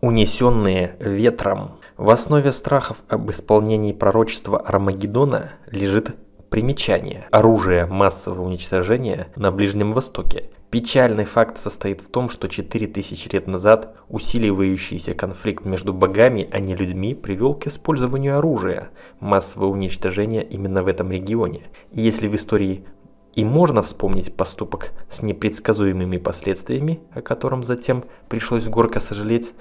Унесенные ветром. В основе страхов об исполнении пророчества Армагеддона лежит примечание оружие массового уничтожения на Ближнем Востоке. Печальный факт состоит в том, что 4000 лет назад усиливающийся конфликт между богами, а не людьми, привел к использованию оружия, массового уничтожения именно в этом регионе. И если в истории и можно вспомнить поступок с непредсказуемыми последствиями, о котором затем пришлось горько сожалеть,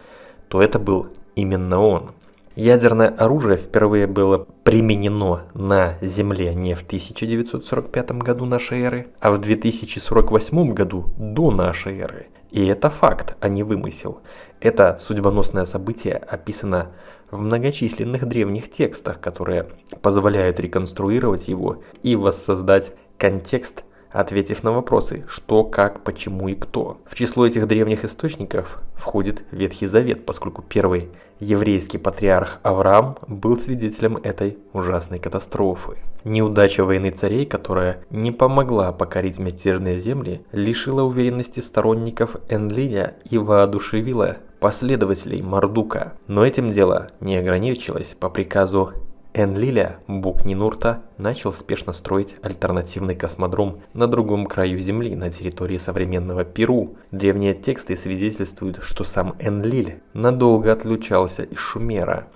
то это был именно он. Ядерное оружие впервые было применено на Земле не в 1945 году нашей эры, а в 2048 году до нашей эры. И это факт, а не вымысел. Это судьбоносное событие описано в многочисленных древних текстах, которые позволяют реконструировать его и воссоздать контекст ответив на вопросы «что», «как», «почему» и «кто». В число этих древних источников входит Ветхий Завет, поскольку первый еврейский патриарх Авраам был свидетелем этой ужасной катастрофы. Неудача войны царей, которая не помогла покорить мятежные земли, лишила уверенности сторонников Энлиня и воодушевила последователей Мардука. Но этим дело не ограничилось по приказу Энлиля Букнинурта начал спешно строить альтернативный космодром на другом краю Земли, на территории современного Перу. Древние тексты свидетельствуют, что сам Энлиль надолго отлучался из Шумера.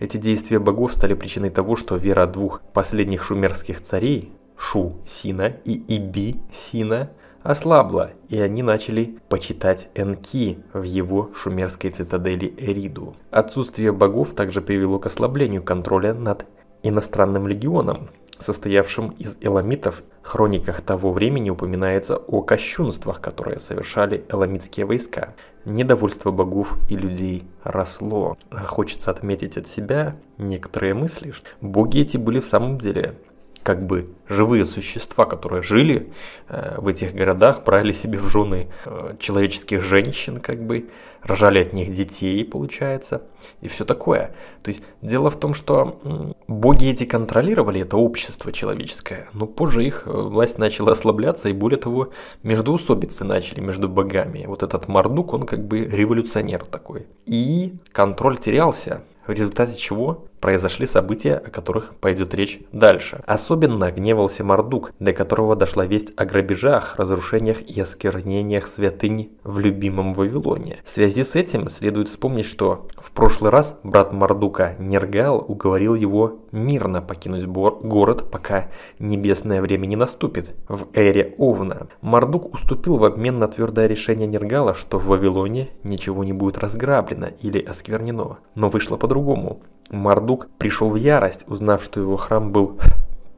Эти действия богов стали причиной того, что вера двух последних шумерских царей, Шу Сина и Иби Сина – ослабла, и они начали почитать Энки в его шумерской цитадели Эриду. Отсутствие богов также привело к ослаблению контроля над иностранным легионом, состоявшим из эламитов. В хрониках того времени упоминается о кощунствах, которые совершали эламитские войска. Недовольство богов и людей росло. Хочется отметить от себя некоторые мысли, что боги эти были в самом деле как бы живые существа, которые жили э, в этих городах, брали себе в жены э, человеческих женщин, как бы, рожали от них детей, получается, и все такое. То есть дело в том, что боги эти контролировали это общество человеческое, но позже их э, власть начала ослабляться, и более того, междуусобицы начали между богами. Вот этот Мордук, он как бы революционер такой. И контроль терялся, в результате чего произошли события, о которых пойдет речь дальше. Особенно гнев разгневался Мордук, до которого дошла весть о грабежах, разрушениях и осквернениях святынь в любимом Вавилоне. В связи с этим следует вспомнить, что в прошлый раз брат Мордука Нергал уговорил его мирно покинуть город, пока небесное время не наступит, в эре Овна. Мордук уступил в обмен на твердое решение Нергала, что в Вавилоне ничего не будет разграблено или осквернено. Но вышло по-другому. Мордук пришел в ярость, узнав, что его храм был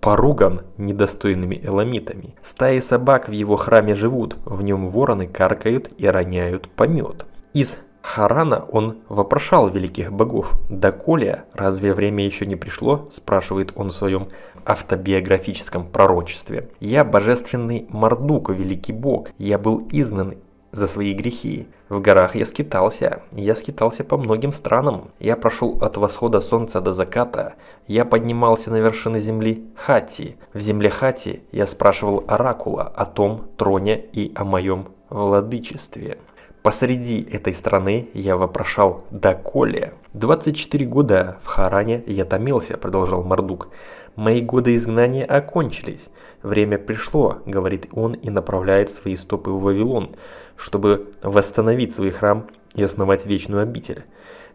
поруган недостойными эламитами. Стаи собак в его храме живут, в нем вороны каркают и роняют помет. Из Харана он вопрошал великих богов. «Доколе, разве время еще не пришло?» – спрашивает он в своем автобиографическом пророчестве. «Я божественный Мардук, великий бог. Я был изнан за свои грехи. В горах я скитался, я скитался по многим странам. Я прошел от восхода солнца до заката, я поднимался на вершины земли Хати. В земле Хати я спрашивал Оракула о том троне и о моем владычестве. Посреди этой страны я вопрошал «Доколе?». «24 года в Харане я томился», — продолжал Мордук. «Мои годы изгнания окончились. Время пришло», — говорит он и направляет свои стопы в Вавилон, чтобы восстановить свой храм и основать вечную обитель.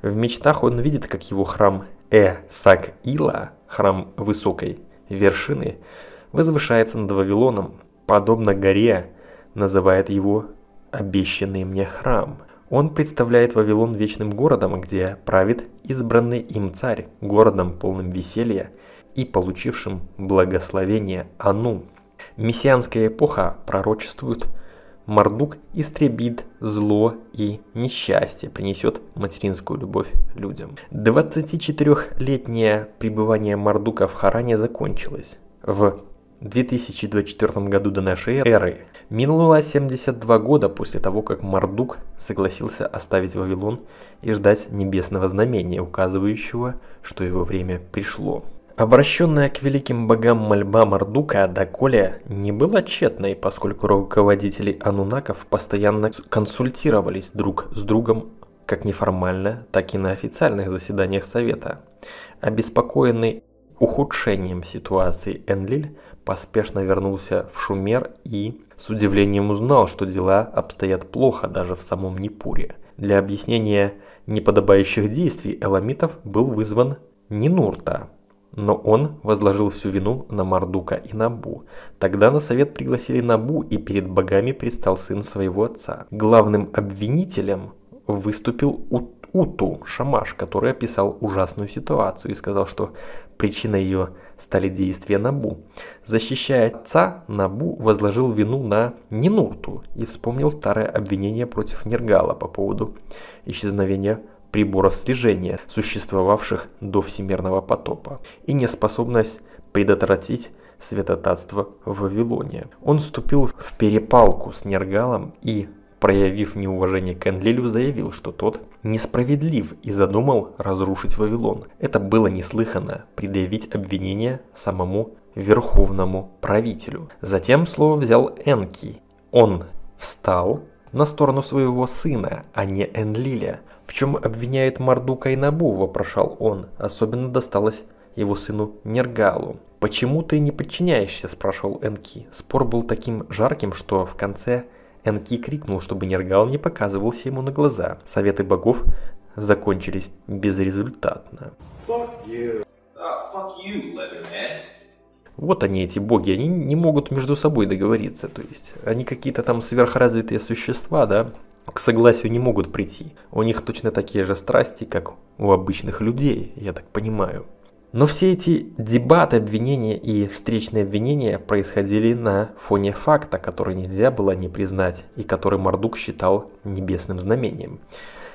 В мечтах он видит, как его храм Э-Сак-Ила, храм высокой вершины, возвышается над Вавилоном, подобно горе, называет его обещанный мне храм. Он представляет Вавилон вечным городом, где правит избранный им царь, городом полным веселья и получившим благословение Ану. Мессианская эпоха пророчествует – Мордук истребит зло и несчастье, принесет материнскую любовь людям. 24-летнее пребывание Мордука в Харане закончилось. В 2024 году до нашей эры. Минуло 72 года после того, как Мардук согласился оставить Вавилон и ждать небесного знамения, указывающего, что его время пришло. Обращенная к великим богам мольба Мардука доколе не была тщетной, поскольку руководители анунаков постоянно консультировались друг с другом как неформально, так и на официальных заседаниях совета. Обеспокоенный ухудшением ситуации Энлиль поспешно вернулся в Шумер и с удивлением узнал, что дела обстоят плохо даже в самом Непуре. Для объяснения неподобающих действий эламитов был вызван Нинурта, но он возложил всю вину на Мардука и Набу. Тогда на совет пригласили Набу, и перед богами предстал сын своего отца. Главным обвинителем выступил Ут Уту, шамаш, который описал ужасную ситуацию и сказал, что причиной ее стали действия Набу. Защищая отца, Набу возложил вину на Нинурту и вспомнил старое обвинение против Нергала по поводу исчезновения приборов слежения, существовавших до всемирного потопа, и неспособность предотвратить светотатство в Вавилоне. Он вступил в перепалку с Нергалом и проявив неуважение к Энлилю, заявил, что тот несправедлив и задумал разрушить Вавилон. Это было неслыханно – предъявить обвинение самому верховному правителю. Затем слово взял Энки. Он встал на сторону своего сына, а не Энлиля. В чем обвиняет Мардука и Набу, вопрошал он. Особенно досталось его сыну Нергалу. «Почему ты не подчиняешься?» – спрашивал Энки. Спор был таким жарким, что в конце – Энки крикнул, чтобы Нергал не показывался ему на глаза. Советы богов закончились безрезультатно. Вот они, эти боги, они не могут между собой договориться, то есть они какие-то там сверхразвитые существа, да, к согласию не могут прийти. У них точно такие же страсти, как у обычных людей, я так понимаю. Но все эти дебаты, обвинения и встречные обвинения происходили на фоне факта, который нельзя было не признать и который Мордук считал небесным знамением.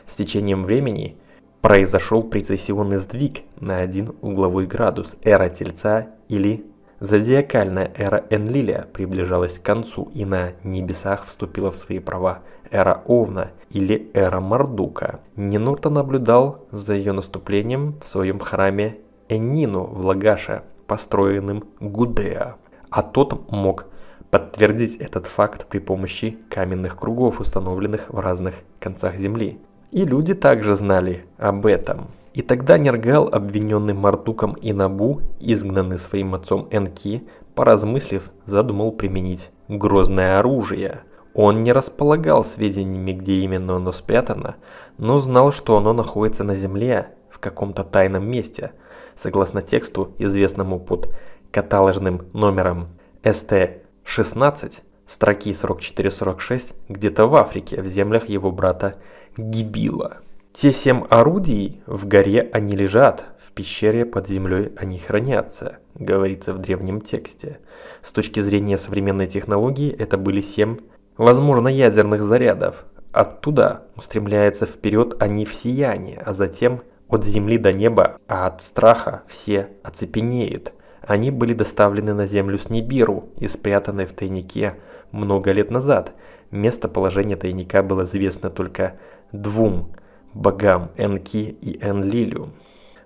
С течением времени произошел прецессионный сдвиг на один угловой градус. Эра Тельца или зодиакальная эра Энлилия приближалась к концу и на небесах вступила в свои права эра Овна или эра Мордука. Нинурта наблюдал за ее наступлением в своем храме Энину в Лагаше, построенным Гудеа, а тот мог подтвердить этот факт при помощи каменных кругов, установленных в разных концах Земли. И люди также знали об этом. И тогда Нергал, обвиненный Мартуком и Набу, изгнанный своим отцом Энки, поразмыслив, задумал применить грозное оружие. Он не располагал сведениями, где именно оно спрятано, но знал, что оно находится на земле, в каком-то тайном месте – согласно тексту, известному под каталожным номером СТ-16 строки 44-46 где-то в Африке, в землях его брата Гибила. Те семь орудий в горе они лежат, в пещере под землей они хранятся, говорится в древнем тексте. С точки зрения современной технологии это были семь, возможно, ядерных зарядов. Оттуда устремляется вперед они в сияние, а затем от земли до неба, а от страха все оцепенеют. Они были доставлены на землю с Нибиру и спрятаны в тайнике много лет назад. Местоположение тайника было известно только двум богам Энки и Энлилю.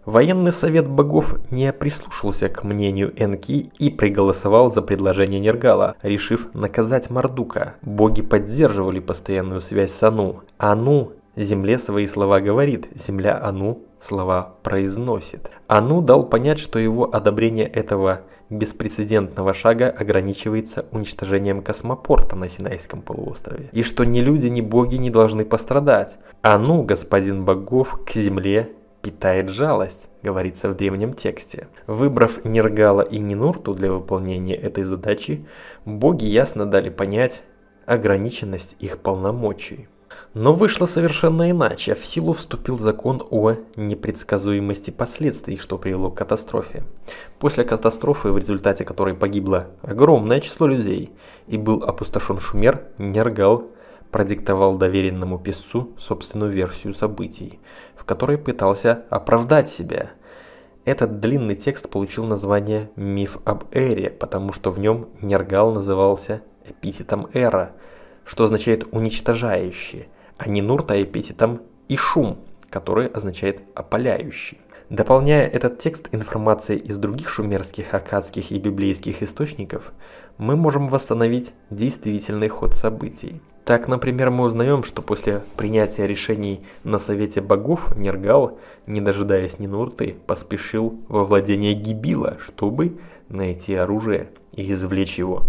Военный совет богов не прислушался к мнению Энки и приголосовал за предложение Нергала, решив наказать Мардука. Боги поддерживали постоянную связь с Ану. Ану Земле свои слова говорит, земля Ану слова произносит. Ану дал понять, что его одобрение этого беспрецедентного шага ограничивается уничтожением космопорта на Синайском полуострове. И что ни люди, ни боги не должны пострадать. Ану, господин богов, к земле питает жалость, говорится в древнем тексте. Выбрав Нергала и Нинурту для выполнения этой задачи, боги ясно дали понять ограниченность их полномочий. Но вышло совершенно иначе. А в силу вступил закон о непредсказуемости последствий, что привело к катастрофе. После катастрофы, в результате которой погибло огромное число людей и был опустошен Шумер, Нергал продиктовал доверенному писцу собственную версию событий, в которой пытался оправдать себя. Этот длинный текст получил название «Миф об Эре», потому что в нем Нергал назывался эпитетом Эра – что означает «уничтожающие», а не Нурта эпитетом «и шум», который означает «опаляющий». Дополняя этот текст информацией из других шумерских, акадских и библейских источников, мы можем восстановить действительный ход событий. Так, например, мы узнаем, что после принятия решений на Совете Богов Нергал, не дожидаясь Нинурты, поспешил во владение Гибила, чтобы найти оружие и извлечь его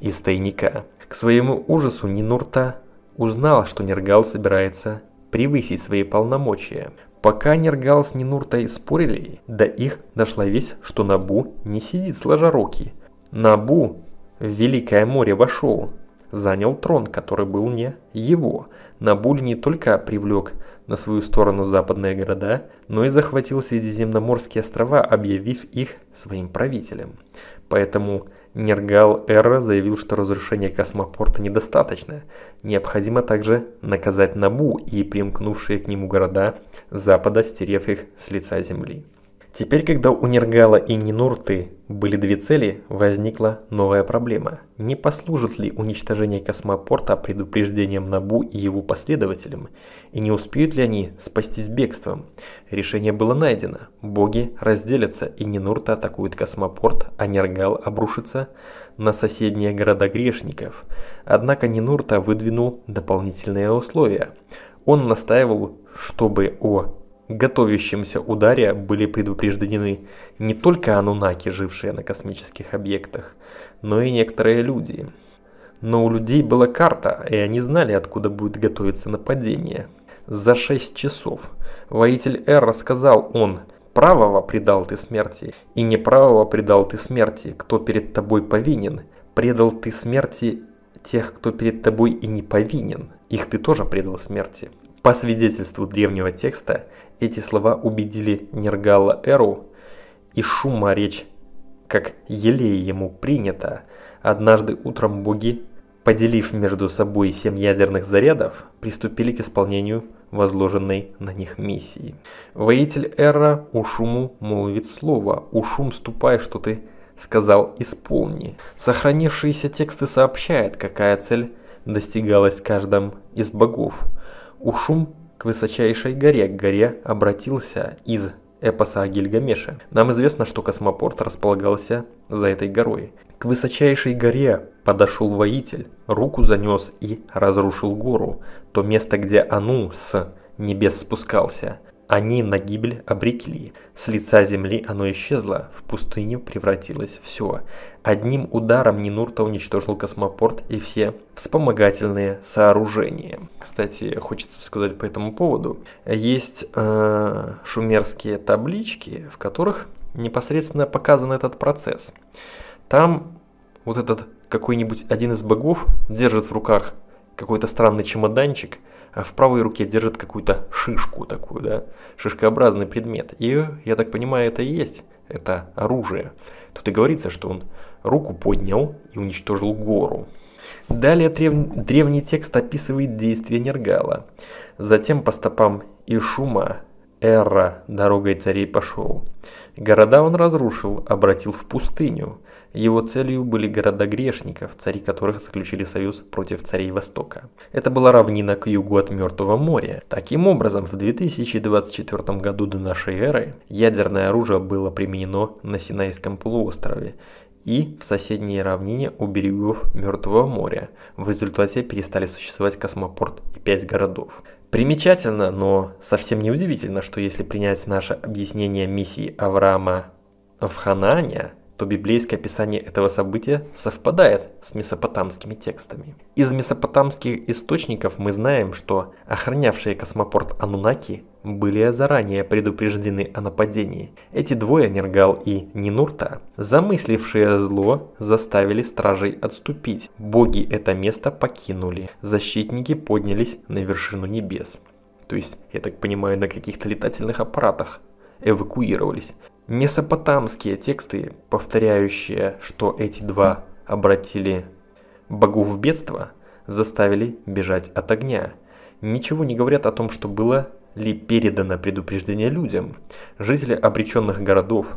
из тайника. К своему ужасу Нинурта узнал, что Нергал собирается превысить свои полномочия. Пока Нергал с Нинуртой спорили, до их дошла весть, что Набу не сидит сложа руки. Набу в Великое море вошел, занял трон, который был не его. Набуль не только привлек на свою сторону западные города, но и захватил Средиземноморские острова, объявив их своим правителем. Поэтому Нергал Эра заявил, что разрушение космопорта недостаточно. Необходимо также наказать Набу и примкнувшие к нему города Запада, стерев их с лица Земли. Теперь, когда у Нергала и Нинурты были две цели, возникла новая проблема. Не послужит ли уничтожение космопорта предупреждением Набу и его последователям? И не успеют ли они спастись бегством? Решение было найдено. Боги разделятся, и Нинурта атакует космопорт, а Нергал обрушится на соседние города грешников. Однако Нинурта выдвинул дополнительные условия. Он настаивал, чтобы о готовящемся ударе были предупреждены не только анунаки, жившие на космических объектах, но и некоторые люди. Но у людей была карта, и они знали, откуда будет готовиться нападение. За 6 часов воитель Эр рассказал он, «Правого предал ты смерти, и неправого предал ты смерти, кто перед тобой повинен, предал ты смерти тех, кто перед тобой и не повинен, их ты тоже предал смерти». По свидетельству древнего текста, эти слова убедили Нергала Эру и шума речь, как елей ему принято. Однажды утром боги, поделив между собой семь ядерных зарядов, приступили к исполнению возложенной на них миссии. Воитель Эра Шуму молвит слово у Шум ступай, что ты сказал, исполни». Сохранившиеся тексты сообщают, какая цель достигалась каждым из богов – Ушум к высочайшей горе, к горе обратился из эпоса о Гильгамеше. Нам известно, что космопорт располагался за этой горой. К высочайшей горе подошел воитель, руку занес и разрушил гору, то место, где Ану с небес спускался. Они на гибель обрекли. С лица земли оно исчезло, в пустыню превратилось все. Одним ударом Нинурта уничтожил космопорт и все вспомогательные сооружения. Кстати, хочется сказать по этому поводу. Есть э, шумерские таблички, в которых непосредственно показан этот процесс. Там вот этот какой-нибудь один из богов держит в руках какой-то странный чемоданчик – Э, в правой руке держит какую-то шишку такую, да, шишкообразный предмет. И, я так понимаю, это и есть, это оружие. Тут и говорится, что он руку поднял и уничтожил гору. Далее древ... древний текст описывает действия Нергала. Затем по стопам Ишума Эра дорогой царей пошел. Города он разрушил, обратил в пустыню. Его целью были города грешников, цари которых заключили союз против царей Востока. Это была равнина к югу от Мертвого моря. Таким образом, в 2024 году до нашей эры ядерное оружие было применено на Синайском полуострове и в соседней равнине у берегов Мертвого моря. В результате перестали существовать космопорт и пять городов. Примечательно, но совсем не удивительно, что если принять наше объяснение миссии Авраама в Ханаане, то библейское описание этого события совпадает с месопотамскими текстами. Из месопотамских источников мы знаем, что охранявшие космопорт Анунаки были заранее предупреждены о нападении. Эти двое, Нергал и Нинурта, замыслившие зло, заставили стражей отступить. Боги это место покинули. Защитники поднялись на вершину небес. То есть, я так понимаю, на каких-то летательных аппаратах эвакуировались. Месопотамские тексты, повторяющие, что эти два обратили богов в бедство, заставили бежать от огня. Ничего не говорят о том, что было ли передано предупреждение людям, жители обреченных городов.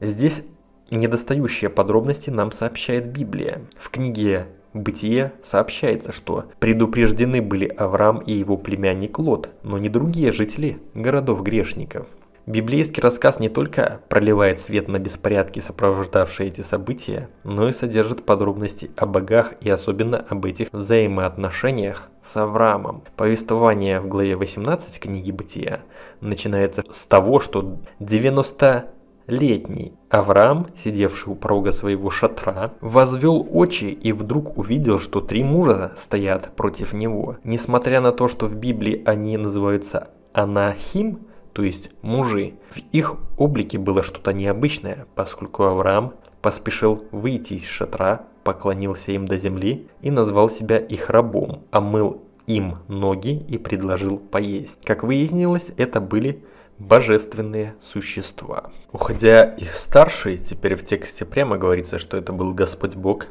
Здесь недостающие подробности нам сообщает Библия. В книге Бытие сообщается, что предупреждены были Авраам и его племянник Лот, но не другие жители городов грешников. Библейский рассказ не только проливает свет на беспорядки, сопровождавшие эти события, но и содержит подробности о богах и особенно об этих взаимоотношениях с Авраамом. Повествование в главе 18 книги Бытия начинается с того, что 90 летний. Авраам, сидевший у порога своего шатра, возвел очи и вдруг увидел, что три мужа стоят против него. Несмотря на то, что в Библии они называются анахим, то есть мужи. В их облике было что-то необычное, поскольку Авраам поспешил выйти из шатра, поклонился им до земли и назвал себя их рабом, омыл им ноги и предложил поесть. Как выяснилось, это были божественные существа. Уходя их старший, теперь в тексте прямо говорится, что это был Господь Бог,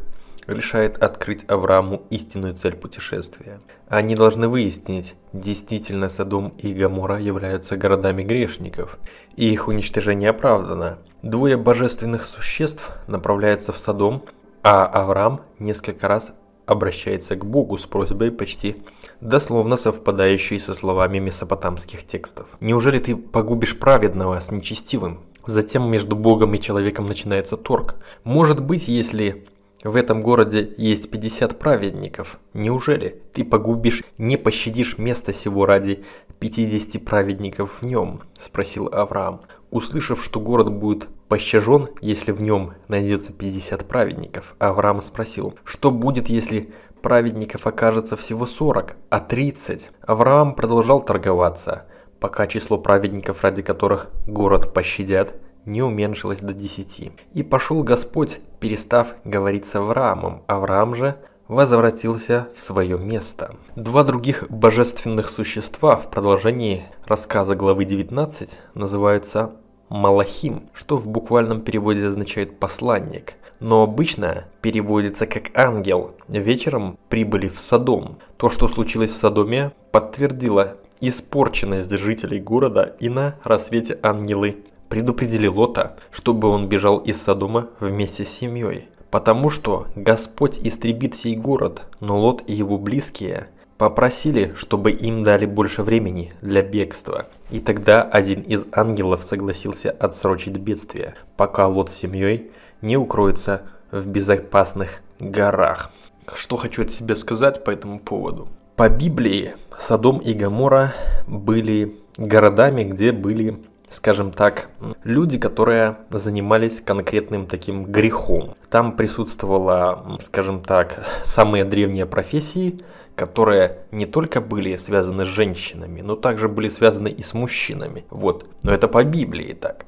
решает открыть Аврааму истинную цель путешествия. Они должны выяснить, действительно Содом и Гамора являются городами грешников, и их уничтожение оправдано. Двое божественных существ направляются в Содом, а Авраам несколько раз обращается к Богу с просьбой почти дословно совпадающей со словами месопотамских текстов. «Неужели ты погубишь праведного с нечестивым?» Затем между Богом и человеком начинается торг. Может быть, если в этом городе есть 50 праведников. Неужели ты погубишь, не пощадишь место сего ради 50 праведников в нем?» – спросил Авраам. Услышав, что город будет пощажен, если в нем найдется 50 праведников, Авраам спросил, что будет, если праведников окажется всего 40, а 30? Авраам продолжал торговаться, пока число праведников, ради которых город пощадят, не уменьшилось до десяти. И пошел Господь, перестав говорить с Авраамом. Авраам же возвратился в свое место. Два других божественных существа в продолжении рассказа главы 19 называются Малахим, что в буквальном переводе означает «посланник», но обычно переводится как «ангел». Вечером прибыли в Содом. То, что случилось в Содоме, подтвердило испорченность жителей города, и на рассвете ангелы предупредили Лота, чтобы он бежал из Содома вместе с семьей, потому что Господь истребит сей город, но Лот и его близкие попросили, чтобы им дали больше времени для бегства. И тогда один из ангелов согласился отсрочить бедствие, пока Лот с семьей не укроется в безопасных горах. Что хочу от себя сказать по этому поводу? По Библии Содом и Гамора были городами, где были скажем так, люди, которые занимались конкретным таким грехом. Там присутствовала, скажем так, самые древние профессии, которые не только были связаны с женщинами, но также были связаны и с мужчинами. Вот, но это по Библии так.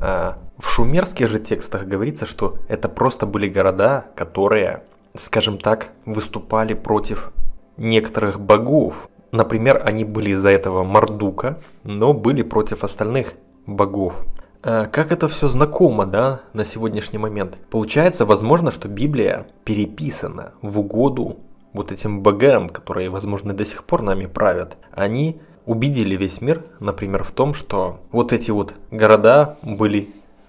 А, в шумерских же текстах говорится, что это просто были города, которые, скажем так, выступали против некоторых богов, Например, они были за этого Мардука, но были против остальных богов. Э, как это все знакомо, да, на сегодняшний момент? Получается, возможно, что Библия переписана в угоду вот этим богам, которые, возможно, до сих пор нами правят. Они убедили весь мир, например, в том, что вот эти вот города были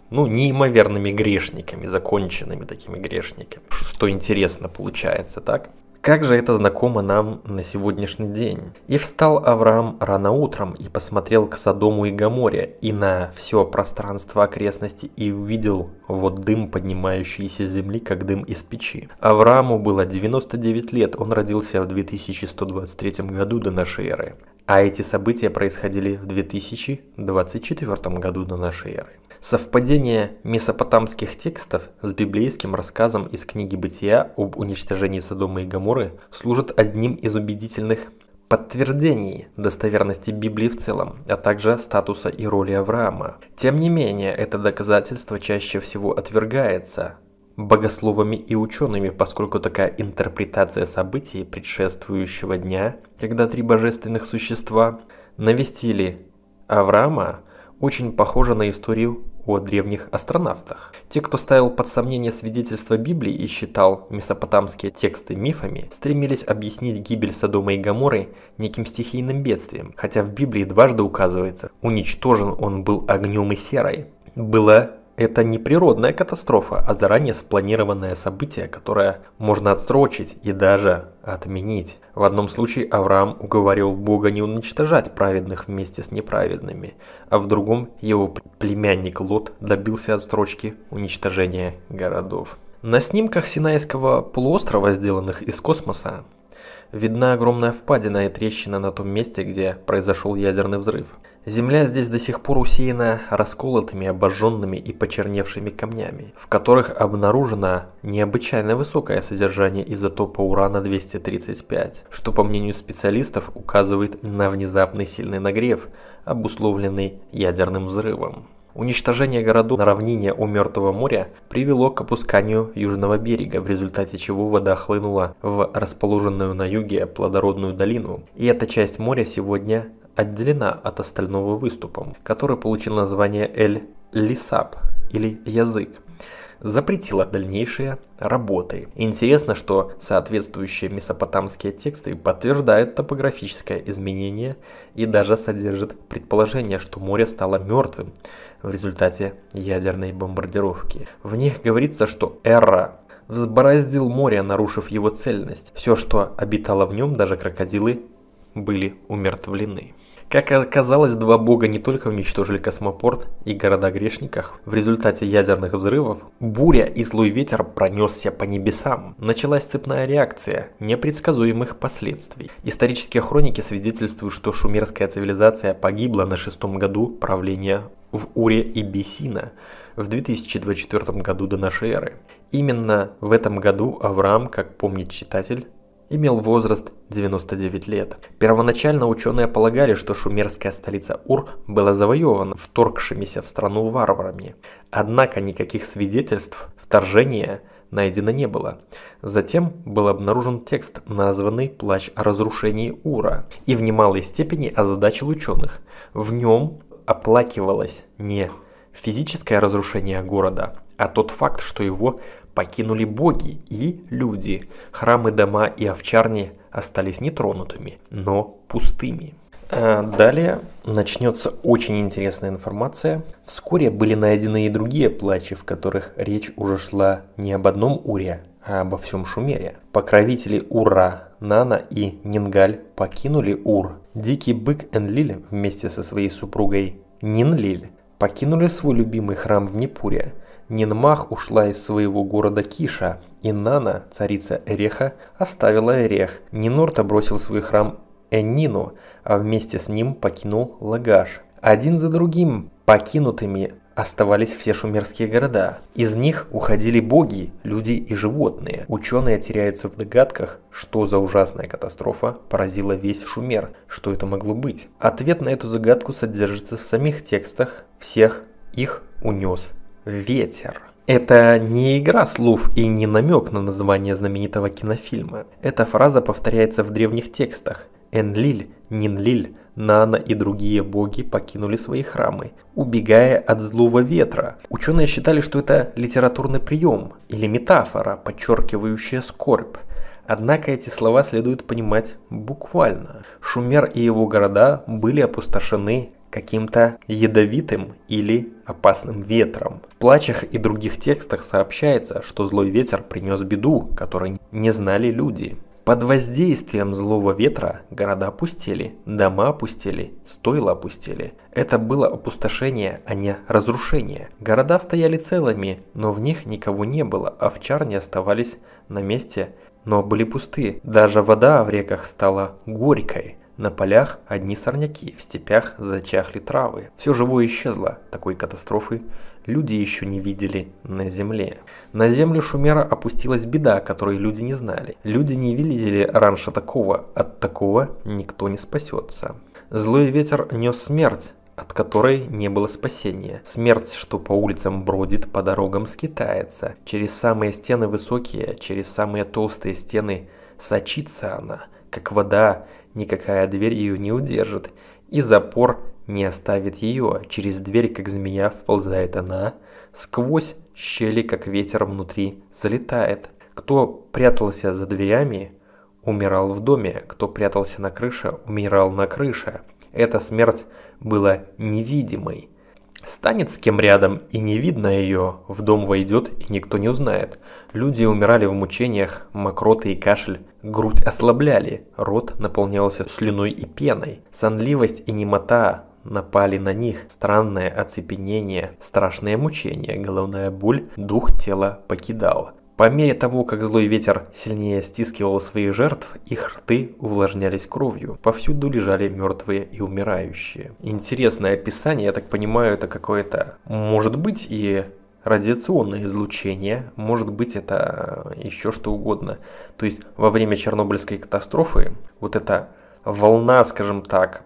ну, неимоверными грешниками, законченными такими грешниками. Что интересно получается, так? Как же это знакомо нам на сегодняшний день? «И встал Авраам рано утром и посмотрел к Содому и Гаморе, и на все пространство окрестности, и увидел вот дым, поднимающийся с земли, как дым из печи». Аврааму было 99 лет, он родился в 2123 году до нашей эры. А эти события происходили в 2024 году до нашей эры. Совпадение месопотамских текстов с библейским рассказом из книги «Бытия» об уничтожении Содома и Гаморы служит одним из убедительных подтверждений достоверности Библии в целом, а также статуса и роли Авраама. Тем не менее, это доказательство чаще всего отвергается, богословами и учеными, поскольку такая интерпретация событий предшествующего дня, когда три божественных существа навестили Авраама, очень похожа на историю о древних астронавтах. Те, кто ставил под сомнение свидетельства Библии и считал месопотамские тексты мифами, стремились объяснить гибель Содома и Гаморы неким стихийным бедствием, хотя в Библии дважды указывается, уничтожен он был огнем и серой. Было это не природная катастрофа, а заранее спланированное событие, которое можно отсрочить и даже отменить. В одном случае Авраам уговорил Бога не уничтожать праведных вместе с неправедными, а в другом его племянник Лот добился отсрочки уничтожения городов. На снимках Синайского полуострова, сделанных из космоса, видна огромная впадина и трещина на том месте, где произошел ядерный взрыв. Земля здесь до сих пор усеяна расколотыми, обожженными и почерневшими камнями, в которых обнаружено необычайно высокое содержание изотопа урана-235, что, по мнению специалистов, указывает на внезапный сильный нагрев, обусловленный ядерным взрывом. Уничтожение городов на равнине у Мертвого моря привело к опусканию южного берега, в результате чего вода хлынула в расположенную на юге плодородную долину, и эта часть моря сегодня отделена от остального выступом, который получил название Эль-Лисаб или Язык запретила дальнейшие работы. Интересно, что соответствующие месопотамские тексты подтверждают топографическое изменение и даже содержат предположение, что море стало мертвым в результате ядерной бомбардировки. В них говорится, что Эра взбороздил море, нарушив его цельность. Все, что обитало в нем, даже крокодилы, были умертвлены. Как оказалось, два бога не только уничтожили космопорт и города грешниках. В результате ядерных взрывов буря и злой ветер пронесся по небесам. Началась цепная реакция непредсказуемых последствий. Исторические хроники свидетельствуют, что шумерская цивилизация погибла на шестом году правления в Уре и Бесина в 2024 году до нашей эры. Именно в этом году Авраам, как помнит читатель, имел возраст 99 лет. Первоначально ученые полагали, что шумерская столица Ур была завоевана вторгшимися в страну варварами. Однако никаких свидетельств вторжения найдено не было. Затем был обнаружен текст, названный «Плач о разрушении Ура», и в немалой степени озадачил ученых. В нем оплакивалось не физическое разрушение города, а тот факт, что его покинули боги и люди. Храмы, дома и овчарни остались нетронутыми, но пустыми. Э, далее начнется очень интересная информация. Вскоре были найдены и другие плачи, в которых речь уже шла не об одном Уре, а обо всем Шумере. Покровители Ура, Нана и Нингаль покинули Ур. Дикий бык Энлиль вместе со своей супругой Нинлиль покинули свой любимый храм в Непуре. Нинмах ушла из своего города Киша, и Нана, царица Эреха, оставила Эрех. Нинорта бросил свой храм Энину, а вместе с ним покинул Лагаш. Один за другим покинутыми оставались все шумерские города. Из них уходили боги, люди и животные. Ученые теряются в догадках, что за ужасная катастрофа поразила весь Шумер, что это могло быть. Ответ на эту загадку содержится в самих текстах, всех их унес ветер. Это не игра слов и не намек на название знаменитого кинофильма. Эта фраза повторяется в древних текстах. Энлиль, Нинлиль, Нана и другие боги покинули свои храмы, убегая от злого ветра. Ученые считали, что это литературный прием или метафора, подчеркивающая скорбь. Однако эти слова следует понимать буквально. Шумер и его города были опустошены каким-то ядовитым или опасным ветром. В плачах и других текстах сообщается, что злой ветер принес беду, которой не знали люди. Под воздействием злого ветра города опустили, дома опустили, стойла опустили. Это было опустошение, а не разрушение. Города стояли целыми, но в них никого не было, овчарни а оставались на месте, но были пусты. Даже вода в реках стала горькой. На полях одни сорняки, в степях зачахли травы. Все живое исчезло. Такой катастрофы люди еще не видели на земле. На землю Шумера опустилась беда, которой люди не знали. Люди не видели раньше такого. От такого никто не спасется. Злой ветер нес смерть, от которой не было спасения. Смерть, что по улицам бродит, по дорогам скитается. Через самые стены высокие, через самые толстые стены сочится она – как вода, никакая дверь ее не удержит, и запор не оставит ее, через дверь, как змея, вползает она, сквозь щели, как ветер внутри, залетает. Кто прятался за дверями, умирал в доме, кто прятался на крыше, умирал на крыше. Эта смерть была невидимой, Станет с кем рядом, и не видно ее, в дом войдет, и никто не узнает. Люди умирали в мучениях, мокроты и кашель, грудь ослабляли, рот наполнялся слюной и пеной. Сонливость и немота напали на них, странное оцепенение, страшное мучение, головная боль, дух тела покидал. По мере того, как злой ветер сильнее стискивал своих жертв, их рты увлажнялись кровью. Повсюду лежали мертвые и умирающие. Интересное описание, я так понимаю, это какое-то... Может быть и радиационное излучение, может быть это э, еще что угодно. То есть во время Чернобыльской катастрофы вот эта волна, скажем так,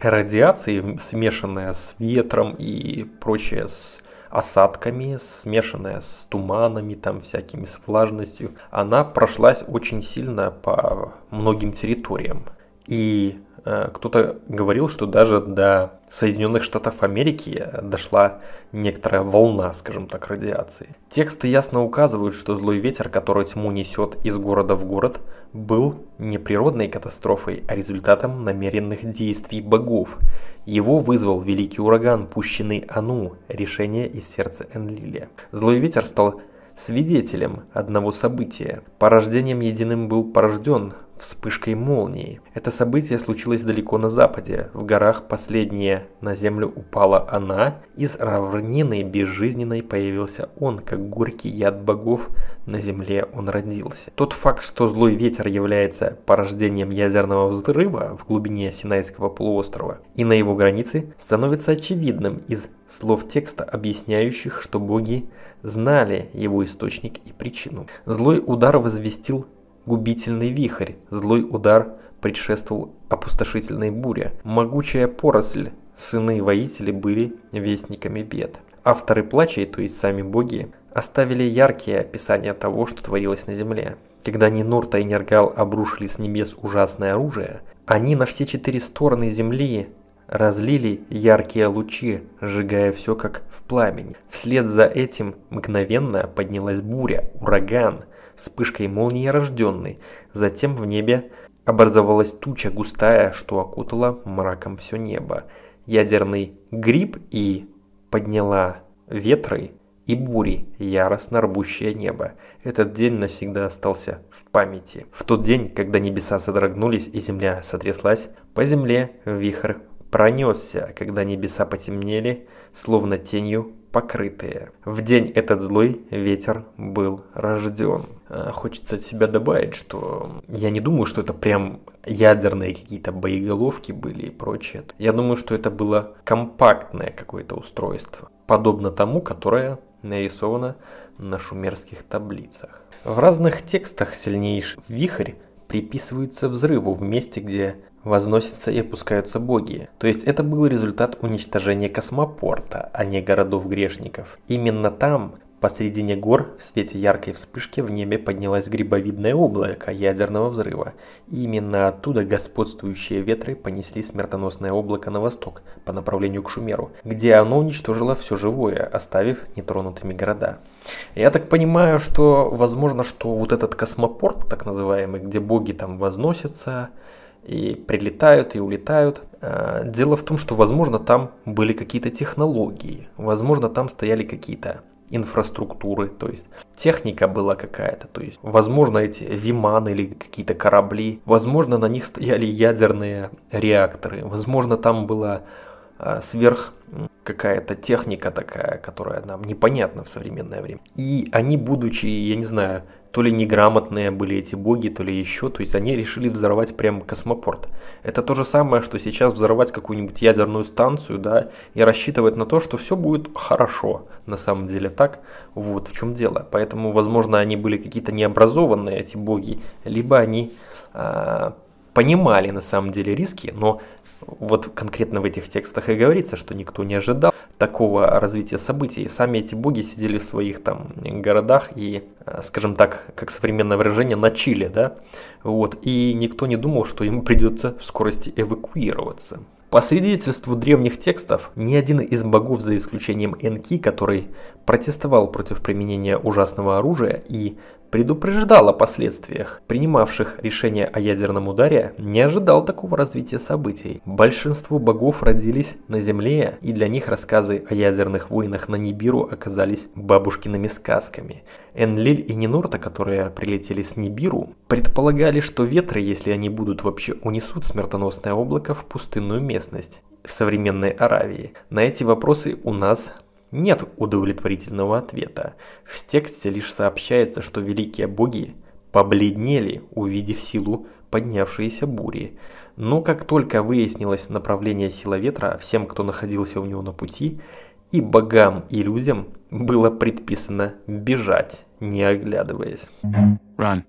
радиации, смешанная с ветром и прочее, с осадками, смешанная с туманами, там всякими, с влажностью, она прошлась очень сильно по многим территориям. И Э, кто-то говорил, что даже до Соединенных Штатов Америки дошла некоторая волна, скажем так, радиации. Тексты ясно указывают, что злой ветер, который тьму несет из города в город, был не природной катастрофой, а результатом намеренных действий богов. Его вызвал великий ураган, пущенный Ану, решение из сердца Энлиля. Злой ветер стал свидетелем одного события. Порождением единым был порожден, вспышкой молнии. Это событие случилось далеко на западе, в горах последнее на землю упала она, из равнины безжизненной появился он, как горький яд богов, на земле он родился. Тот факт, что злой ветер является порождением ядерного взрыва в глубине Синайского полуострова и на его границе, становится очевидным из слов текста, объясняющих, что боги знали его источник и причину. Злой удар возвестил губительный вихрь, злой удар предшествовал опустошительной буре. Могучая поросль, сыны-воители были вестниками бед. Авторы плачей, то есть сами боги, оставили яркие описания того, что творилось на земле. Когда Нинурта и Нергал обрушили с небес ужасное оружие, они на все четыре стороны земли разлили яркие лучи, сжигая все как в пламени. Вслед за этим мгновенно поднялась буря, ураган, вспышкой молнии рожденный. Затем в небе образовалась туча густая, что окутала мраком все небо. Ядерный гриб и подняла ветры и бури, яростно рвущее небо. Этот день навсегда остался в памяти. В тот день, когда небеса содрогнулись и земля сотряслась, по земле вихрь пронесся, когда небеса потемнели, словно тенью покрытые. В день этот злой ветер был рожден. Э, хочется от себя добавить, что я не думаю, что это прям ядерные какие-то боеголовки были и прочее. Я думаю, что это было компактное какое-то устройство, подобно тому, которое нарисовано на шумерских таблицах. В разных текстах сильнейший вихрь приписываются взрыву в месте, где возносятся и опускаются боги. То есть это был результат уничтожения космопорта, а не городов грешников. Именно там Посредине гор в свете яркой вспышки в небе поднялось грибовидное облако ядерного взрыва. И именно оттуда господствующие ветры понесли смертоносное облако на восток, по направлению к Шумеру, где оно уничтожило все живое, оставив нетронутыми города. Я так понимаю, что возможно, что вот этот космопорт, так называемый, где боги там возносятся, и прилетают, и улетают. Э, дело в том, что, возможно, там были какие-то технологии, возможно, там стояли какие-то инфраструктуры, то есть техника была какая-то, то есть, возможно, эти виманы или какие-то корабли, возможно, на них стояли ядерные реакторы, возможно, там была Э, сверх какая-то техника такая, которая нам непонятна в современное время. И они, будучи, я не знаю, то ли неграмотные были эти боги, то ли еще, то есть они решили взорвать прям космопорт. Это то же самое, что сейчас взорвать какую-нибудь ядерную станцию, да, и рассчитывать на то, что все будет хорошо. На самом деле так, вот в чем дело. Поэтому, возможно, они были какие-то необразованные, эти боги, либо они э, понимали на самом деле риски, но вот конкретно в этих текстах и говорится, что никто не ожидал такого развития событий. Сами эти боги сидели в своих там городах и, э, скажем так, как современное выражение, начили, да, вот, и никто не думал, что им придется в скорости эвакуироваться. По свидетельству древних текстов, ни один из богов, за исключением Энки, который протестовал против применения ужасного оружия и предупреждал о последствиях. Принимавших решение о ядерном ударе не ожидал такого развития событий. Большинство богов родились на Земле, и для них рассказы о ядерных войнах на Нибиру оказались бабушкиными сказками. Энлиль и Нинорта, которые прилетели с Нибиру, предполагали, что ветры, если они будут вообще, унесут смертоносное облако в пустынную местность в современной Аравии. На эти вопросы у нас нет удовлетворительного ответа. В тексте лишь сообщается, что великие боги побледнели, увидев силу поднявшейся бури. Но как только выяснилось направление сила ветра, всем, кто находился у него на пути, и богам, и людям было предписано бежать, не оглядываясь. Run.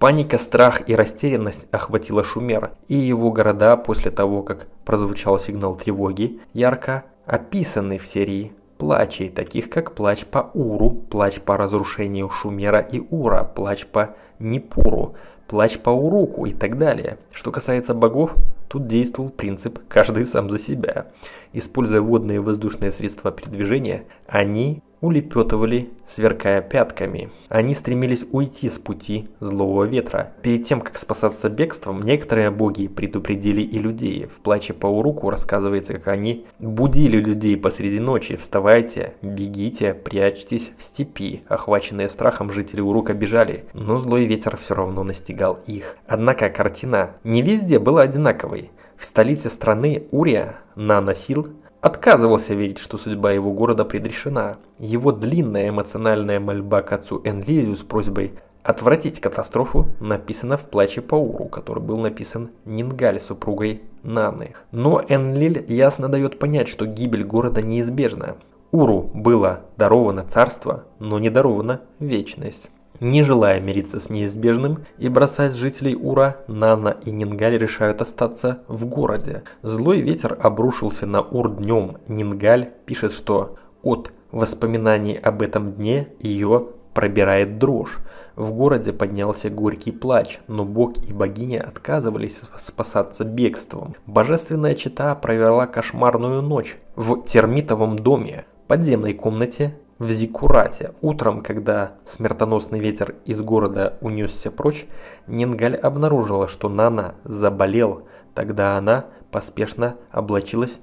Паника, страх и растерянность охватила Шумера и его города после того, как прозвучал сигнал тревоги, ярко описанный в серии плачей, таких как плач по Уру, плач по разрушению Шумера и Ура, плач по Непуру, плач по Уруку и так далее. Что касается богов, тут действовал принцип «каждый сам за себя». Используя водные и воздушные средства передвижения, они улепетывали, сверкая пятками. Они стремились уйти с пути злого ветра. Перед тем, как спасаться бегством, некоторые боги предупредили и людей. В плаче по уруку рассказывается, как они будили людей посреди ночи. Вставайте, бегите, прячьтесь в степи. Охваченные страхом жители урука бежали, но злой ветер все равно настигал их. Однако картина не везде была одинаковой. В столице страны Урия наносил отказывался верить, что судьба его города предрешена. Его длинная эмоциональная мольба к отцу Энлизию с просьбой отвратить катастрофу написана в плаче Пауру, который был написан Нингаль супругой Наны. Но Энлиль ясно дает понять, что гибель города неизбежна. Уру было даровано царство, но не дарована вечность. Не желая мириться с неизбежным и бросать жителей Ура, Нана и Нингаль решают остаться в городе. Злой ветер обрушился на Ур днем. Нингаль пишет, что от воспоминаний об этом дне ее пробирает дрожь. В городе поднялся горький плач, но бог и богиня отказывались спасаться бегством. Божественная чита провела кошмарную ночь в термитовом доме, подземной комнате в Зиккурате. Утром, когда смертоносный ветер из города унесся прочь, Нингаль обнаружила, что Нана заболел. Тогда она поспешно облачилась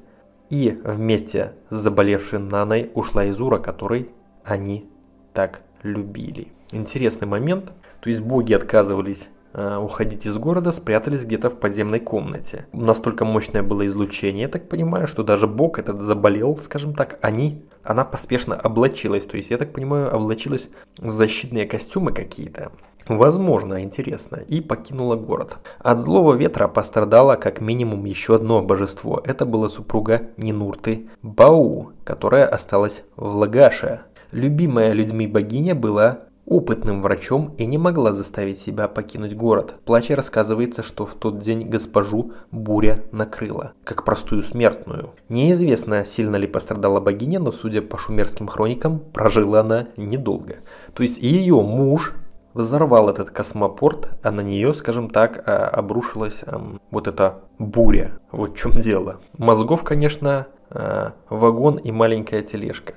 и вместе с заболевшей Наной ушла из Ура, который они так любили. Интересный момент. То есть боги отказывались Э, уходить из города, спрятались где-то в подземной комнате. Настолько мощное было излучение, я так понимаю, что даже Бог этот заболел, скажем так, они, она поспешно облачилась, то есть, я так понимаю, облачилась в защитные костюмы какие-то. Возможно, интересно, и покинула город. От злого ветра пострадало как минимум еще одно божество. Это была супруга Нинурты Бау, которая осталась в Лагаше. Любимая людьми богиня была опытным врачом и не могла заставить себя покинуть город. В плаче рассказывается, что в тот день госпожу буря накрыла, как простую смертную. Неизвестно, сильно ли пострадала богиня, но судя по шумерским хроникам, прожила она недолго. То есть ее муж взорвал этот космопорт, а на нее, скажем так, а, обрушилась вот эта буря. Вот в чем дело. Мозгов, конечно, а, вагон и маленькая тележка.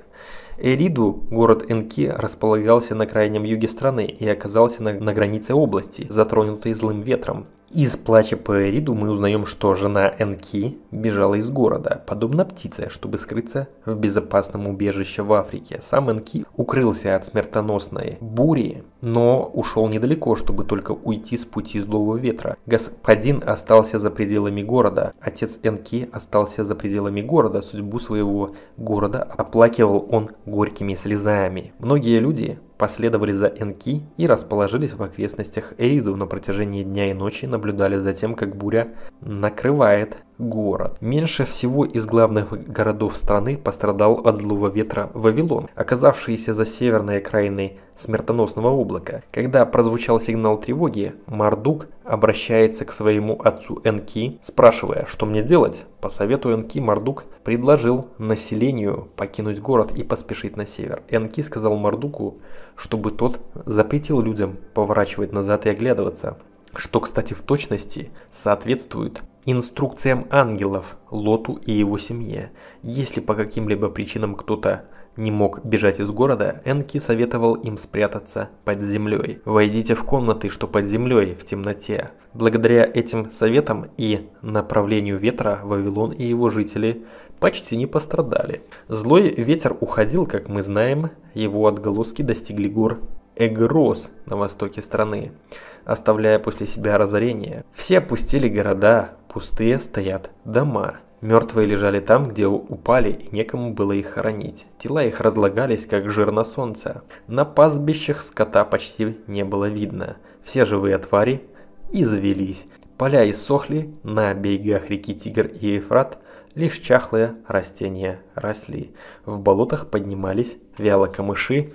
Эриду, город Энки, располагался на крайнем юге страны и оказался на, на границе области, затронутой злым ветром. Из плача по Эриду мы узнаем, что жена Энки бежала из города, подобно птице, чтобы скрыться в безопасном убежище в Африке. Сам Энки укрылся от смертоносной бури но ушел недалеко, чтобы только уйти с пути злого ветра. Господин остался за пределами города, отец Энки остался за пределами города, судьбу своего города оплакивал он горькими слезами. Многие люди последовали за Энки и расположились в окрестностях Эриду на протяжении дня и ночи, наблюдали за тем, как буря накрывает город. Меньше всего из главных городов страны пострадал от злого ветра Вавилон, оказавшийся за северной окраиной смертоносного облака облака. Когда прозвучал сигнал тревоги, Мардук обращается к своему отцу Энки, спрашивая, что мне делать. По совету Энки Мардук предложил населению покинуть город и поспешить на север. Энки сказал Мардуку, чтобы тот запретил людям поворачивать назад и оглядываться, что, кстати, в точности соответствует инструкциям ангелов, Лоту и его семье. Если по каким-либо причинам кто-то не мог бежать из города, Энки советовал им спрятаться под землей. Войдите в комнаты, что под землей, в темноте. Благодаря этим советам и направлению ветра Вавилон и его жители почти не пострадали. Злой ветер уходил, как мы знаем, его отголоски достигли гор Эгрос на востоке страны, оставляя после себя разорение. Все опустили города, пустые стоят дома. Мертвые лежали там, где упали, и некому было их хоронить. Тела их разлагались, как жир на солнце. На пастбищах скота почти не было видно. Все живые твари извелись. Поля иссохли, на берегах реки Тигр и Ефрат лишь чахлые растения росли. В болотах поднимались камыши,